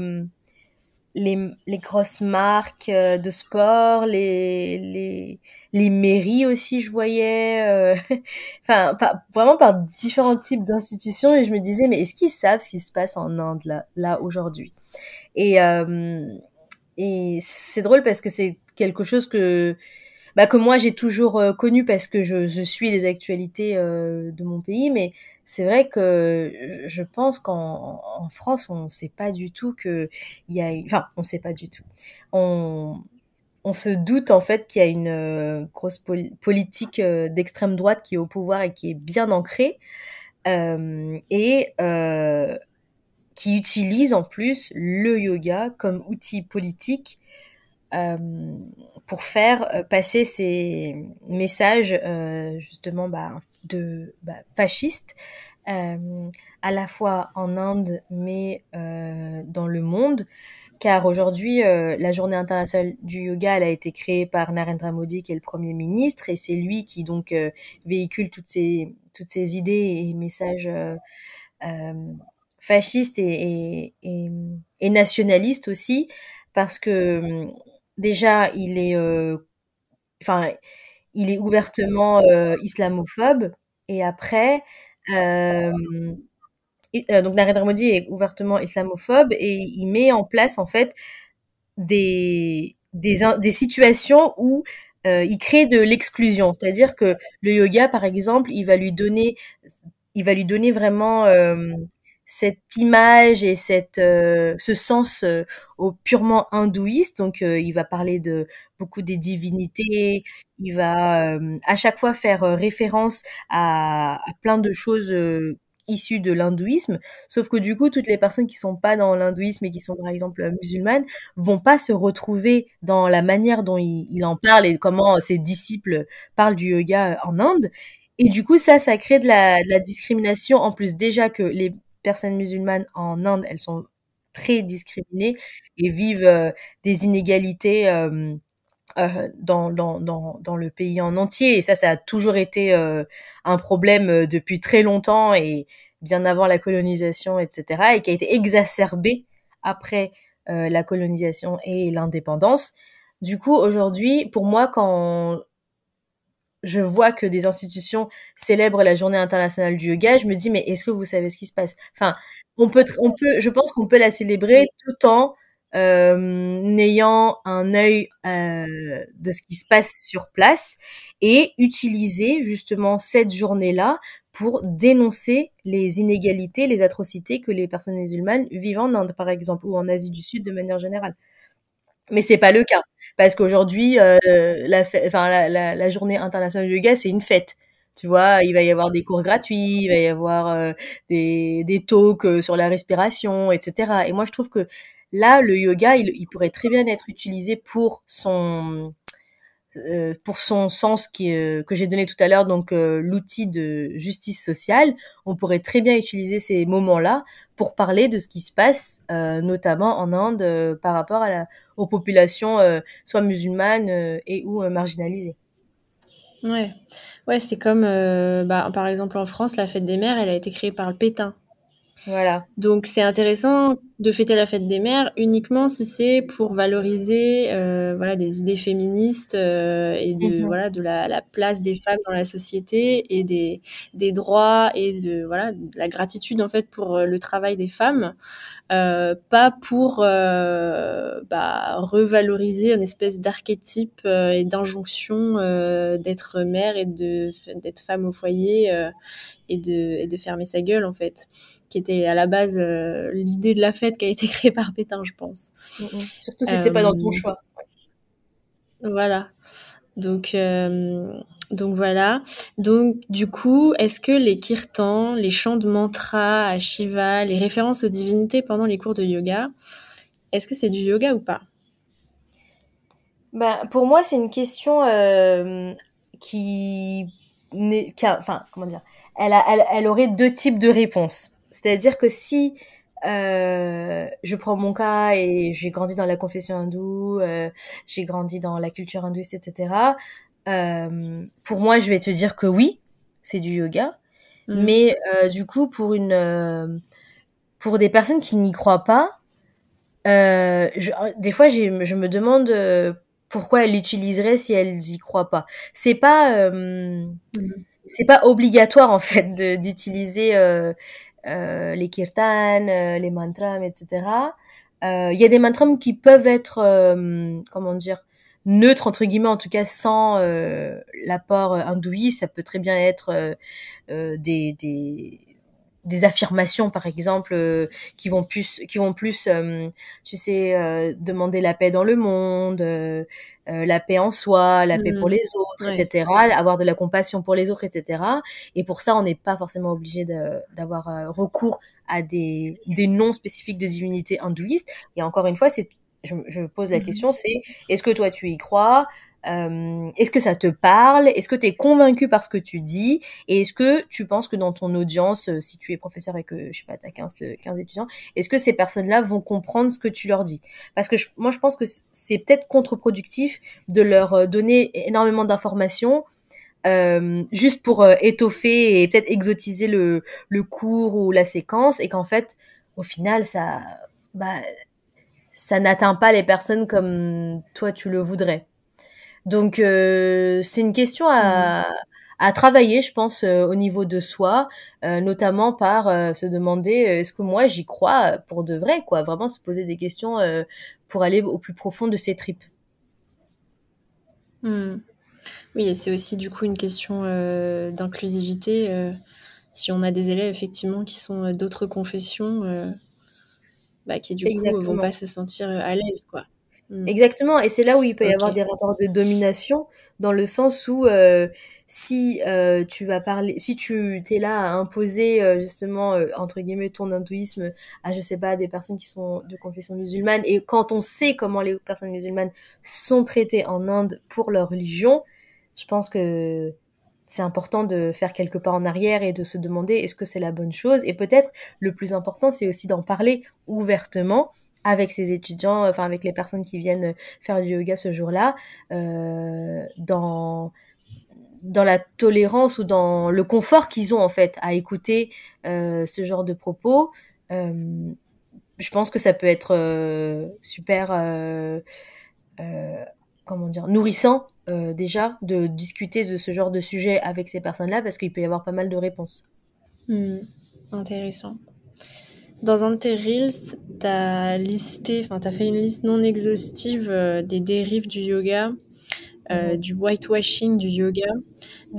les, grosses marques de sport, les, les mairies aussi, je voyais, euh, enfin, vraiment par différents types d'institutions. Et je me disais, mais est-ce qu'ils savent ce qui se passe en Inde là, là aujourd'hui Et, euh, et c'est drôle parce que c'est quelque chose que bah, que moi j'ai toujours euh, connu parce que je, je, suis les actualités de mon pays, mais c'est vrai que je pense qu'en en France on ne sait pas du tout que il y a, enfin on ne sait pas du tout. On on se doute en fait qu'il y a une euh, grosse politique euh, d'extrême droite qui est au pouvoir et qui est bien ancrée euh, et qui utilise en plus le yoga comme outil politique pour faire passer ces messages justement bah, de bah, fascistes à la fois en Inde mais dans le monde car aujourd'hui, euh, la Journée internationale du yoga, a été créée par Narendra Modi, qui est le Premier ministre, et c'est lui qui donc euh, véhicule toutes ces, toutes ces idées et messages euh, fascistes et, nationalistes aussi, parce que hum, déjà, il est, enfin, il est ouvertement islamophobe, et après, hum, euh, donc Narendra Modi est ouvertement islamophobe et il met en place en fait des, des, des situations où euh, il crée de l'exclusion. C'est-à-dire que le yoga, par exemple, il va lui donner, il va lui donner vraiment euh, cette image et cette, ce sens au purement hindouiste. Donc, il va parler de beaucoup des divinités. Il va à chaque fois faire référence à plein de choses issus de l'hindouisme, sauf que du coup, toutes les personnes qui sont pas dans l'hindouisme et qui sont par exemple euh, musulmanes vont pas se retrouver dans la manière dont il, en parle et comment ses disciples parlent du yoga euh, en Inde. Et du coup, ça, ça crée de la, discrimination en plus déjà que les personnes musulmanes en Inde, elles sont très discriminées et vivent euh, des inégalités. Euh, dans, dans, dans, dans, le pays en entier. Et ça, ça a toujours été euh, un problème euh, depuis très longtemps et bien avant la colonisation, etc. Et qui a été exacerbé après la colonisation et l'indépendance. Du coup, aujourd'hui, pour moi, quand je vois que des institutions célèbrent la journée internationale du yoga, je me dis, mais est-ce que vous savez ce qui se passe Enfin, on peut, on peut, je pense qu'on peut la célébrer tout temps euh, n'ayant un œil euh, de ce qui se passe sur place et utiliser justement cette journée-là pour dénoncer les inégalités, les atrocités que les personnes musulmanes vivent en Inde, par exemple, ou en Asie du Sud de manière générale. Mais c'est pas le cas, parce qu'aujourd'hui, euh, la, enfin, journée internationale du yoga, c'est une fête. Tu vois, il va y avoir des cours gratuits, il va y avoir des, des talks sur la respiration, etc. Et moi, je trouve que Là, le yoga, il, pourrait très bien être utilisé pour son, euh, pour son sens euh, que j'ai donné tout à l'heure, donc euh, l'outil de justice sociale, on pourrait très bien utiliser ces moments-là pour parler de ce qui se passe, notamment en Inde, par rapport à la, aux populations soit musulmanes et ou marginalisées. Ouais, ouais c'est comme bah, par exemple en France, la fête des mères, elle a été créée par le Pétain. Voilà. Donc c'est intéressant de fêter la fête des mères uniquement si c'est pour valoriser euh, voilà des idées féministes euh, et de mhm. voilà de la, place des femmes dans la société et des, des droits et de voilà la gratitude en fait pour euh, le travail des femmes pas pour bah, revaloriser une espèce d'archétype et d'injonction d'être mère et de d'être femme au foyer et de et de fermer sa gueule en fait qui était à la base l'idée de la fête qui a été créé par Pétain, je pense. Mm, mm. Surtout si c'est pas dans ton euh, choix. Voilà. Donc, euh, donc voilà. Donc du coup, est-ce que les kirtans, les chants de mantras, à Shiva, les références aux divinités pendant les cours de yoga, est-ce que c'est du yoga ou pas Ben, Pour moi, c'est une question euh, qui, n'est, Enfin, comment dire elle, elle, elle aurait deux types de réponses. C'est-à-dire que si euh, je prends mon cas et j'ai grandi dans la confession hindoue, euh, j'ai grandi dans la culture hindouiste, etc. Euh, pour moi, je vais te dire que oui, c'est du yoga. Mm. Mais du coup, pour une, pour des personnes qui n'y croient pas, des fois, je me demande pourquoi elles l'utiliseraient si elles n'y croient pas. C'est pas, mm. c'est pas obligatoire en fait d'utiliser euh, les kirtanes, euh, les mantras, etc. Euh, il y a des mantras qui peuvent être, comment dire, neutres entre guillemets en tout cas sans l'apport hindouiste ça peut très bien être des, des, des affirmations par exemple euh, qui vont plus qui vont plus euh, tu sais euh, demander la paix dans le monde la paix en soi la paix pour mmh. les autres etc avoir de la compassion pour les autres etc et pour ça on n'est pas forcément obligé d'avoir recours à des, des noms spécifiques de divinités hindouistes et encore une fois c'est je, je, pose la mmh question c'est est-ce que toi tu y crois euh, est-ce que ça te parle Est-ce que tu es convaincu par ce que tu dis Et est-ce que tu penses que dans ton audience, euh, si tu es professeur et que, je sais pas, tu as 15, 15 étudiants, est-ce que ces personnes-là vont comprendre ce que tu leur dis Parce que moi, je pense que c'est peut-être contre-productif de leur euh, donner énormément d'informations juste pour étoffer et peut-être exotiser le, le, cours ou la séquence et qu'en fait, au final, ça... Bah, ça n'atteint pas les personnes comme toi tu le voudrais. Donc euh, c'est une question à, mm. travailler, je pense, euh, au niveau de soi, euh, notamment par se demander est-ce que moi j'y crois pour de vrai, quoi. Vraiment se poser des questions pour aller au plus profond de ses tripes. Mm. Oui, c'est aussi du coup une question d'inclusivité. si on a des élèves effectivement qui sont d'autres confessions, bah, qui du coup vont pas se sentir à l'aise, quoi. Mmh. Exactement. Et c'est là où il peut y avoir des rapports de domination, dans le sens où euh, si euh, tu vas parler, si tu t'es là à imposer euh, justement entre guillemets ton hindouisme à je sais pas des personnes qui sont de confession musulmane, et quand on sait comment les personnes musulmanes sont traitées en Inde pour leur religion, je pense que c'est important de faire quelques pas en arrière et de se demander est-ce que c'est la bonne chose et peut-être le plus important c'est aussi d'en parler ouvertement avec ses étudiants, enfin avec les personnes qui viennent euh, faire du yoga ce jour-là, euh, dans dans la tolérance ou dans le confort qu'ils ont en fait à écouter euh, ce genre de propos. je pense que ça peut être super, comment dire, nourrissant déjà de discuter de ce genre de sujet avec ces personnes-là parce qu'il peut y avoir pas mal de réponses. Hmm, intéressant. Dans un de tes reels, t'as listé, enfin, fait une liste non exhaustive euh, des dérives du yoga, euh, du whitewashing du yoga,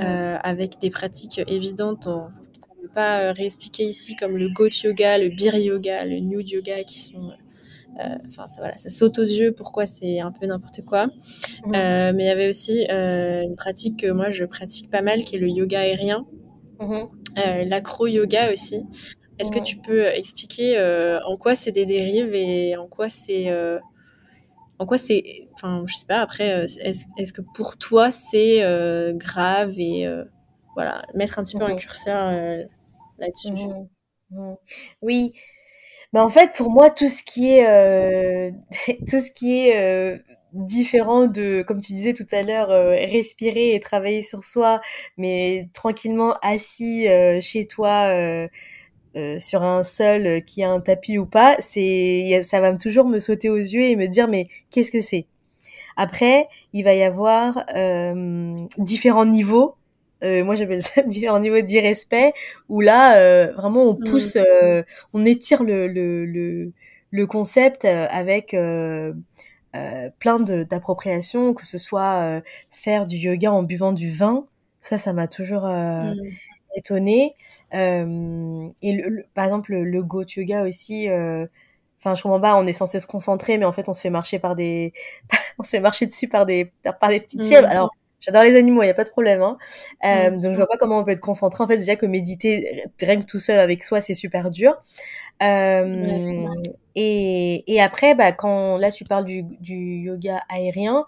euh, avec des pratiques évidentes qu'on ne peut pas réexpliquer ici, comme le goat yoga, le beer yoga, le nude yoga, qui sont enfin ça, saute aux yeux pourquoi c'est un peu n'importe quoi. mais il y avait aussi une pratique que moi je pratique pas mal qui est le yoga aérien. Mhm. L'acro-yoga aussi, est-ce que tu peux expliquer euh, en quoi c'est des dérives et en quoi c'est. Euh, en quoi c'est. Enfin, je sais pas, après, euh, est-ce que pour toi c'est grave et. voilà, mettre un petit peu un curseur là-dessus Oui. mais bah, en fait, pour moi, tout ce qui est. tout ce qui est différent de, comme tu disais tout à l'heure, respirer et travailler sur soi, mais tranquillement assis chez toi, euh, sur un sol euh, qui a un tapis ou pas, c'est ça va toujours me sauter aux yeux et me dire mais qu'est-ce que c'est Après, il va y avoir euh, différents niveaux. moi, j'appelle ça différents niveaux d'irrespect où là, vraiment, on mmh. pousse, on étire le, le, le, concept avec plein d'appropriations, que ce soit faire du yoga en buvant du vin. Ça, ça m'a toujours. Mmh étonné euh, et par exemple, le, le yoga aussi. Euh, enfin, je comprends pas. On est censé se concentrer, mais en fait, on se fait marcher par des, on se fait marcher dessus par des, par des petites chiens. Mmh. Alors, j'adore les animaux, il y a pas de problème. Hein. Euh, mmh. Donc, je vois pas comment on peut être concentré. En fait, déjà que méditer rien que tout seul avec soi, c'est super dur. Euh, et, après, bah, quand là tu parles du, yoga aérien,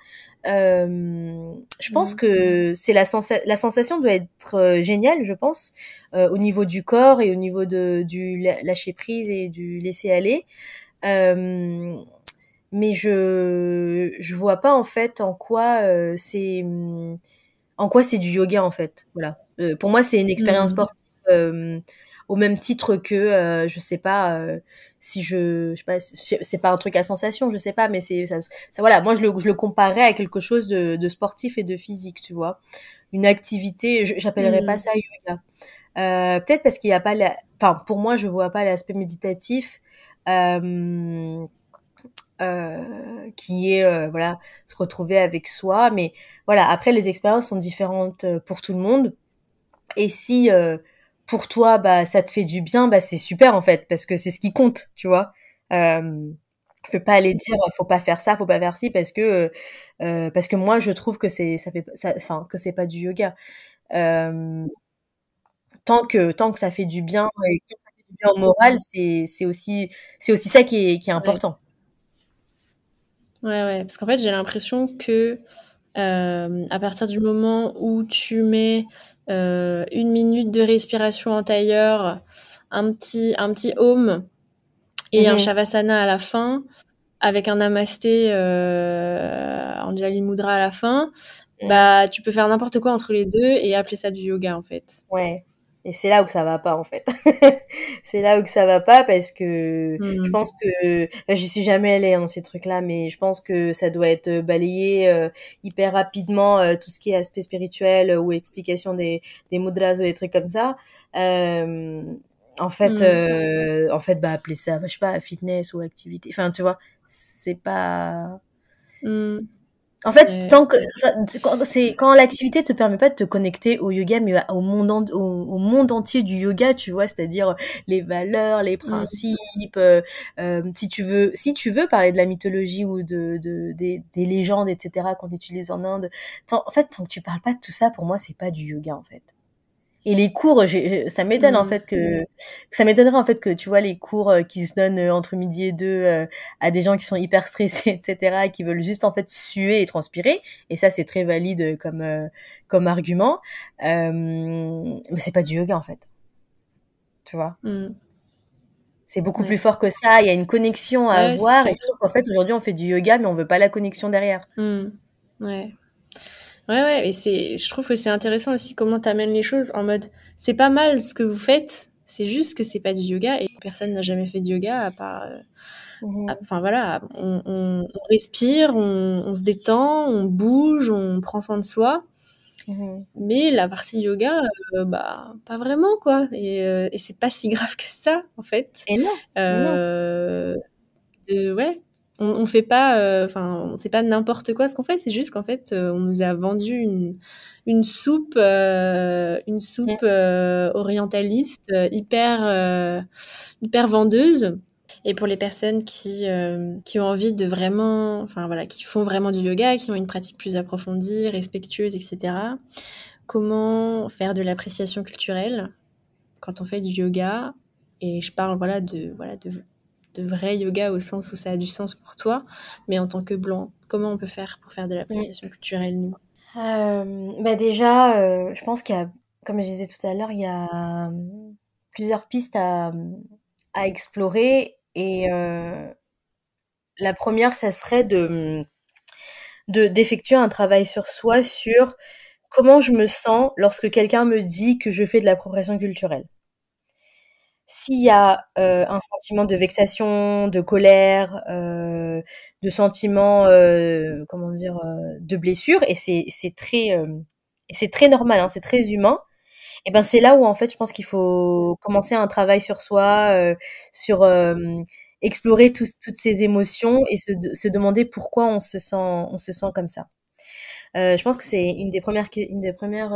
euh, je pense que c'est la, la sensation doit être euh, géniale, je pense, au niveau du corps et au niveau de, du lâcher prise et du laisser aller. mais je je vois pas en fait en quoi c'est en quoi c'est du yoga en fait. Voilà. pour moi, c'est une expérience mmh. sportive au même titre que euh, je sais pas euh, si je je sais pas c'est pas un truc à sensation je sais pas mais c'est ça, voilà moi je le je le comparais à quelque chose de, sportif et de physique tu vois une activité j'appellerais n'appellerais pas mm. ça yoga euh, peut-être parce qu'il n'y a pas la enfin pour moi je vois pas l'aspect méditatif qui est voilà se retrouver avec soi mais voilà après les expériences sont différentes pour tout le monde et si pour toi, bah, ça te fait du bien, bah, c'est super en fait, parce que c'est ce qui compte, tu vois. Euh, je peux pas aller dire mmh. faut pas faire ça faut pas faire ci parce que euh, euh, parce que moi je trouve que c'est ça fait enfin que c'est pas du yoga euh, tant que tant que ça fait du bien et que ça fait du bien au moral c'est aussi c'est aussi ça qui est, qui est important ouais, ouais parce qu'en fait j'ai l'impression que euh, à partir du moment où tu mets euh, une minute de respiration en tailleur, un petit, un home et un mhm. shavasana à la fin, avec un namasté euh, en Anjali à la fin, mm. bah tu peux faire n'importe quoi entre les deux et appeler ça du yoga en fait. Ouais. Et c'est là où ça va pas en fait. c'est là où ça va pas parce que je mmh. pense que enfin, je suis jamais allée dans hein, ces trucs-là, mais je pense que ça doit être euh, balayé euh, hyper rapidement euh, tout ce qui est aspect spirituel ou explication des des mudras ou des trucs comme ça. en fait, mmh. en fait, bah appeler ça, bah, je sais pas, fitness ou activité. Enfin, tu vois, c'est pas. Mmh. En fait, tant que c'est quand l'activité te permet pas de te connecter au yoga, mais au monde au, monde entier du yoga, tu vois, c'est-à-dire les valeurs, les mm. principes. Euh, euh, si tu veux, si tu veux parler de la mythologie ou de, de des, des, légendes, etc. qu'on utilise en Inde, en fait, tant que tu parles pas de tout ça, pour moi, c'est pas du yoga, en fait. Et les cours, ça m'étonne en mmh. fait que, ça m'étonnerait en fait que tu vois les cours euh, qui se donnent euh, entre midi et deux euh, à des gens qui sont hyper stressés, etc., et qui veulent juste en fait suer et transpirer. Et ça, c'est très valide comme comme argument. mais c'est pas du yoga en fait, tu vois. Mmh. C'est beaucoup plus fort que ça. Il y a une connexion à avoir. Et je trouve qu'en fait aujourd'hui on fait du yoga, mais on veut pas la connexion derrière. Mmh. Ouais. Ouais, ouais, et c'est, je trouve que c'est intéressant aussi comment tu amènes les choses en mode c'est pas mal ce que vous faites, c'est juste que c'est pas du yoga et personne n'a jamais fait de yoga à part. Euh, mhm. Enfin voilà, on, respire, on, se détend, on bouge, on prend soin de soi. Mhm. Mais la partie yoga, euh, bah, pas vraiment, quoi. Euh, et, c'est pas si grave que ça, en fait. non. De, ouais, on, on fait pas, euh, enfin, c'est pas n'importe quoi ce qu'on fait, c'est juste qu'en fait, euh, on nous a vendu une, soupe, une soupe euh, orientaliste hyper, hyper vendeuse. Et pour les personnes qui, qui ont envie de vraiment, enfin voilà, qui font vraiment du yoga, qui ont une pratique plus approfondie, respectueuse, etc., comment faire de l'appréciation culturelle quand on fait du yoga Et je parle voilà de, voilà de de vrai yoga au sens où ça a du sens pour toi, mais en tant que blanc, comment on peut faire pour faire de l'appréciation culturelle nous euh, bah Déjà, euh, je pense qu'il y a, comme je disais tout à l'heure, il y a euh, plusieurs pistes à, explorer et la première, ça serait de d'effectuer un travail sur soi sur comment je me sens lorsque quelqu'un me dit que je fais de l'appropriation culturelle. S'il y a euh, un sentiment de vexation, de colère, euh, de sentiment, euh, comment dire, de blessure, et c'est très, c'est très normal, hein, c'est très humain. Et ben c'est là où en fait je pense qu'il faut commencer un travail sur soi, sur explorer toutes ces émotions et se, se, demander pourquoi on se sent, on se sent comme ça. je pense que c'est une des premières, une des premières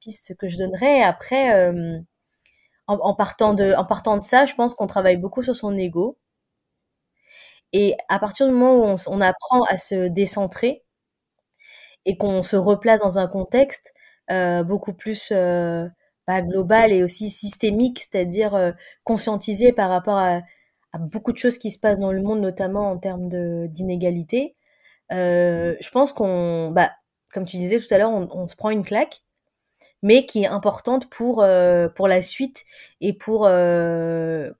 pistes que je donnerais. Après en, partant de, en partant de ça, je pense qu'on travaille beaucoup sur son ego. Et à partir du moment où on, apprend à se décentrer et qu'on se replace dans un contexte euh, beaucoup plus euh, bah, global et aussi systémique, c'est-à-dire euh, conscientisé par rapport à, beaucoup de choses qui se passent dans le monde, notamment en termes d'inégalité, je pense qu'on, bah, comme tu disais tout à l'heure, on se prend une claque mais qui est importante pour, euh, pour la suite et pour, euh,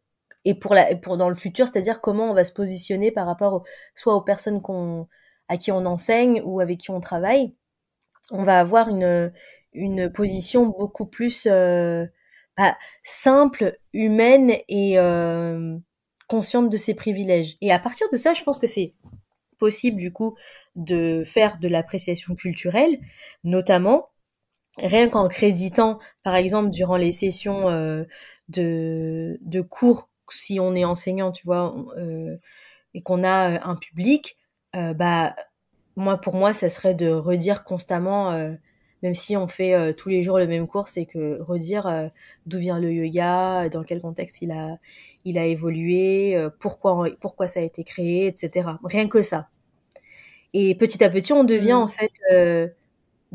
et pour, la, pour dans le futur, c'est-à-dire comment on va se positionner par rapport soit aux personnes à qui on enseigne ou avec qui on travaille. On va avoir une, une position beaucoup plus euh, bah, simple, humaine et consciente de ses privilèges. Et à partir de ça, je pense que c'est possible du coup de faire de l'appréciation culturelle, notamment rien qu'en créditant, par exemple, durant les sessions euh, de, cours, si on est enseignant, tu vois, euh, et qu'on a euh, un public, bah, moi, pour moi, ça serait de redire constamment, même si on fait tous les jours le même cours, c'est que redire d'où vient le yoga, dans quel contexte il a, il a évolué, pourquoi, pourquoi ça a été créé, etc. Rien que ça. Et petit à petit, on devient mmh. en fait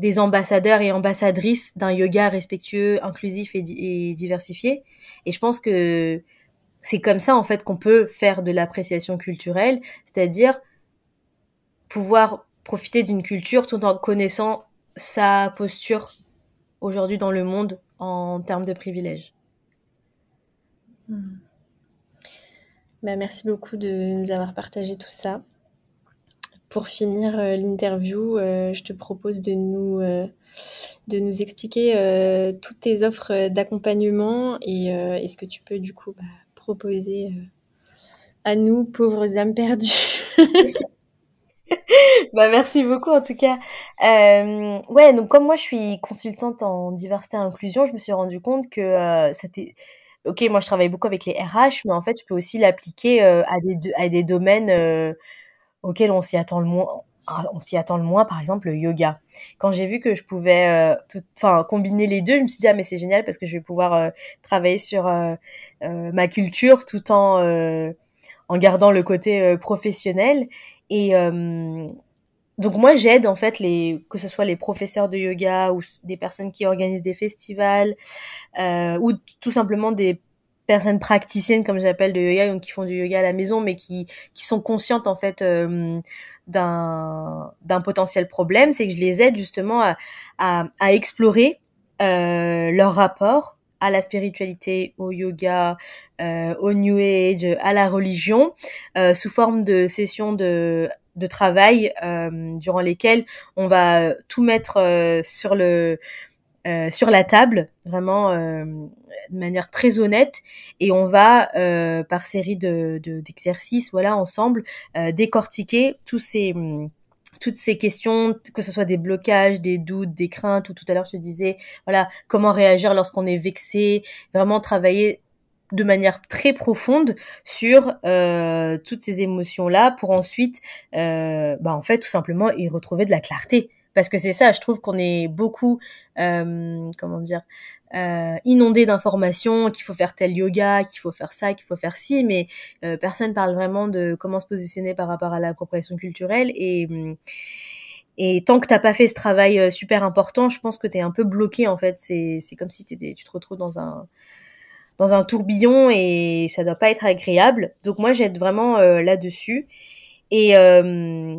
des ambassadeurs et ambassadrices d'un yoga respectueux, inclusif et, diversifié. Et je pense que c'est comme ça en fait qu'on peut faire de l'appréciation culturelle, c'est-à-dire pouvoir profiter d'une culture tout en connaissant sa posture aujourd'hui dans le monde en termes de privilèges. Hmm. Bah, merci beaucoup de nous avoir partagé tout ça pour finir euh, l'interview, euh, je te propose de nous, euh, de nous expliquer toutes tes offres d'accompagnement et est-ce que tu peux du coup bah, proposer à nous, pauvres âmes perdues bah merci beaucoup en tout cas. ouais, donc comme moi je suis consultante en diversité et inclusion, je me suis rendu compte que ça t'est Ok, moi je travaille beaucoup avec les RH, mais en fait tu peux aussi l'appliquer à, des, à des domaines auquel on s'y attend le moins ah, on s'y attend le moins, par exemple le yoga. Quand j'ai vu que je pouvais euh, enfin combiner les deux, je me suis dit ah mais c'est génial parce que je vais pouvoir euh, travailler sur euh, ma culture tout en en gardant le côté professionnel et donc moi j'aide en fait les que ce soit les professeurs de yoga ou des personnes qui organisent des festivals ou tout simplement des personnes praticiennes comme j'appelle de yoga donc qui font du yoga à la maison mais qui qui sont conscientes en fait euh, d'un d'un potentiel problème c'est que je les aide justement à à, explorer euh, leur rapport à la spiritualité au yoga euh, au new age à la religion euh, sous forme de sessions de de travail durant lesquelles on va tout mettre sur le euh, sur la table, vraiment euh, de manière très honnête, et on va euh, par série de, d'exercices, voilà, ensemble, décortiquer tous ces hum, toutes ces questions, que ce soit des blocages, des doutes, des craintes, ou tout à l'heure je te disais, voilà, comment réagir lorsqu'on est vexé, vraiment travailler de manière très profonde sur toutes ces émotions-là pour ensuite, bah, en fait, tout simplement y retrouver de la clarté. Parce que c'est ça, je trouve qu'on est beaucoup, euh, comment dire, euh, inondé d'informations, qu'il faut faire tel yoga, qu'il faut faire ça, qu'il faut faire ci, mais euh, personne parle vraiment de comment se positionner par rapport à l'appropriation culturelle. Et, et tant que t'as pas fait ce travail euh, super important, je pense que tu es un peu bloqué en fait. C'est comme si tu te retrouves dans un dans un tourbillon et ça doit pas être agréable. Donc moi j'aide vraiment là-dessus. Et, euh,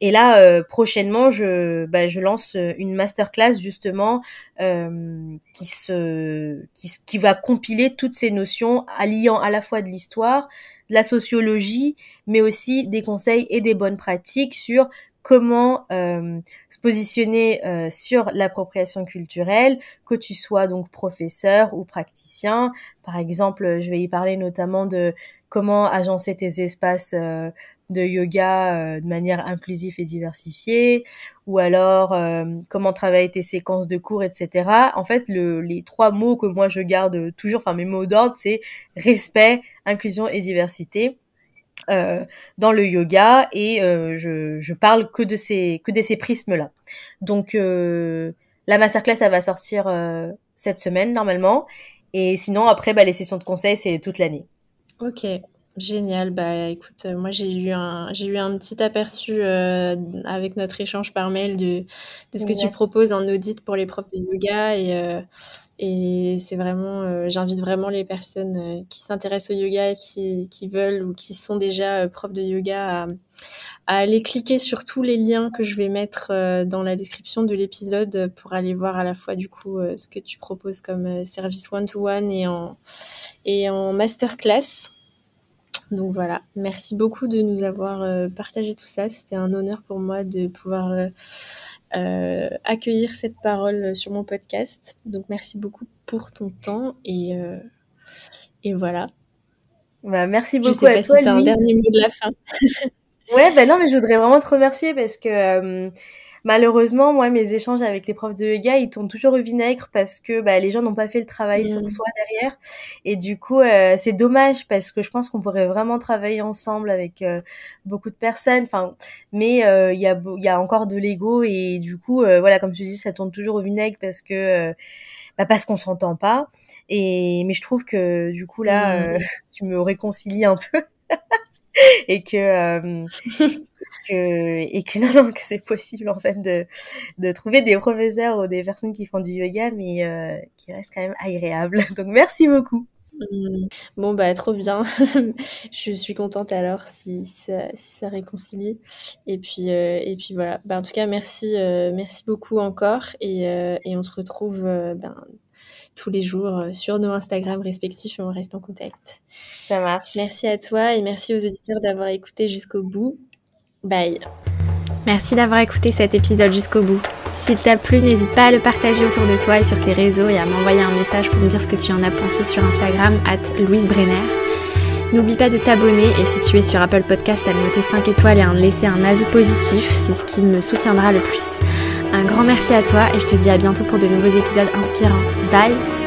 et là, euh, prochainement, je, bah, je lance euh, une masterclass justement euh, qui, se, qui, va compiler toutes ces notions, alliant à la fois de l'histoire, de la sociologie, mais aussi des conseils et des bonnes pratiques sur comment se positionner sur l'appropriation culturelle, que tu sois donc professeur ou praticien. Par exemple, je vais y parler notamment de comment agencer tes espaces euh, de yoga euh, de manière inclusive et diversifiée, ou alors euh, comment travailler tes séquences de cours, etc. En fait, le, les trois mots que moi je garde toujours, enfin mes mots d'ordre, c'est respect, inclusion et diversité. Euh, dans le yoga et euh, je, je parle que de ces que de ces prismes là. Donc euh, la masterclass elle va sortir cette semaine normalement et sinon après bah, les sessions de conseil c'est toute l'année. Ok, Génial, bah écoute, euh, moi j'ai eu un j'ai eu un petit aperçu euh, avec notre échange par mail de, de ce que tu proposes en audit pour les profs de yoga et, euh, et c'est vraiment j'invite vraiment les personnes qui s'intéressent au yoga et qui, qui veulent ou qui sont déjà profs de yoga à, aller cliquer sur tous les liens que je vais mettre dans la description de l'épisode pour aller voir à la fois du coup ce que tu proposes comme service one-to-one et en, et en masterclass. Donc voilà, merci beaucoup de nous avoir euh, partagé tout ça. C'était un honneur pour moi de pouvoir euh, euh, accueillir cette parole sur mon podcast. Donc merci beaucoup pour ton temps et, et voilà. Bah, merci beaucoup à toi. Si un dernier mot de la fin. ouais, ben non, mais je voudrais vraiment te remercier parce que malheureusement, moi, mes échanges avec les profs de yoga, ils tournent toujours au vinaigre parce que bah, les gens n'ont pas fait le travail sur mmh. soi derrière. Et du coup, euh, c'est dommage parce que je pense qu'on pourrait vraiment travailler ensemble avec euh, beaucoup de personnes. Enfin, mais euh, il y, a, y encore de l'ego et du coup, voilà, comme tu dis, ça tourne toujours au vinaigre parce que bah parce qu'on s'entend pas. Et mais je trouve que du coup là, mmh. tu me réconcilies un peu. et euh, que, et que non, que c'est possible en fait de, de trouver des professeurs ou des personnes qui font du yoga mais euh, qui restent quand même agréables. Donc merci beaucoup. Mm. Bon, bah, trop bien. je suis contente alors si, si, ça, réconcilie. Et puis, euh, et puis voilà. Bah, en tout cas, merci, merci beaucoup encore. Et, et on se retrouve ben, tous les jours euh, sur nos Instagram respectifs et on reste en contact. Ça marche. Merci à toi et merci aux auditeurs d'avoir écouté jusqu'au bout. Bye. Merci d'avoir écouté cet épisode jusqu'au bout. S'il t'a plu, n'hésite pas à le partager autour de toi et sur tes réseaux et à m'envoyer un message pour me dire ce que tu en as pensé sur Instagram, at Louise Brenner. N'oublie pas de t'abonner et si tu es sur Apple Podcast, à noter 5 étoiles et à laisser un avis positif, c'est ce qui me soutiendra le plus. Un grand merci à toi et je te dis à bientôt pour de nouveaux épisodes inspirants. Bye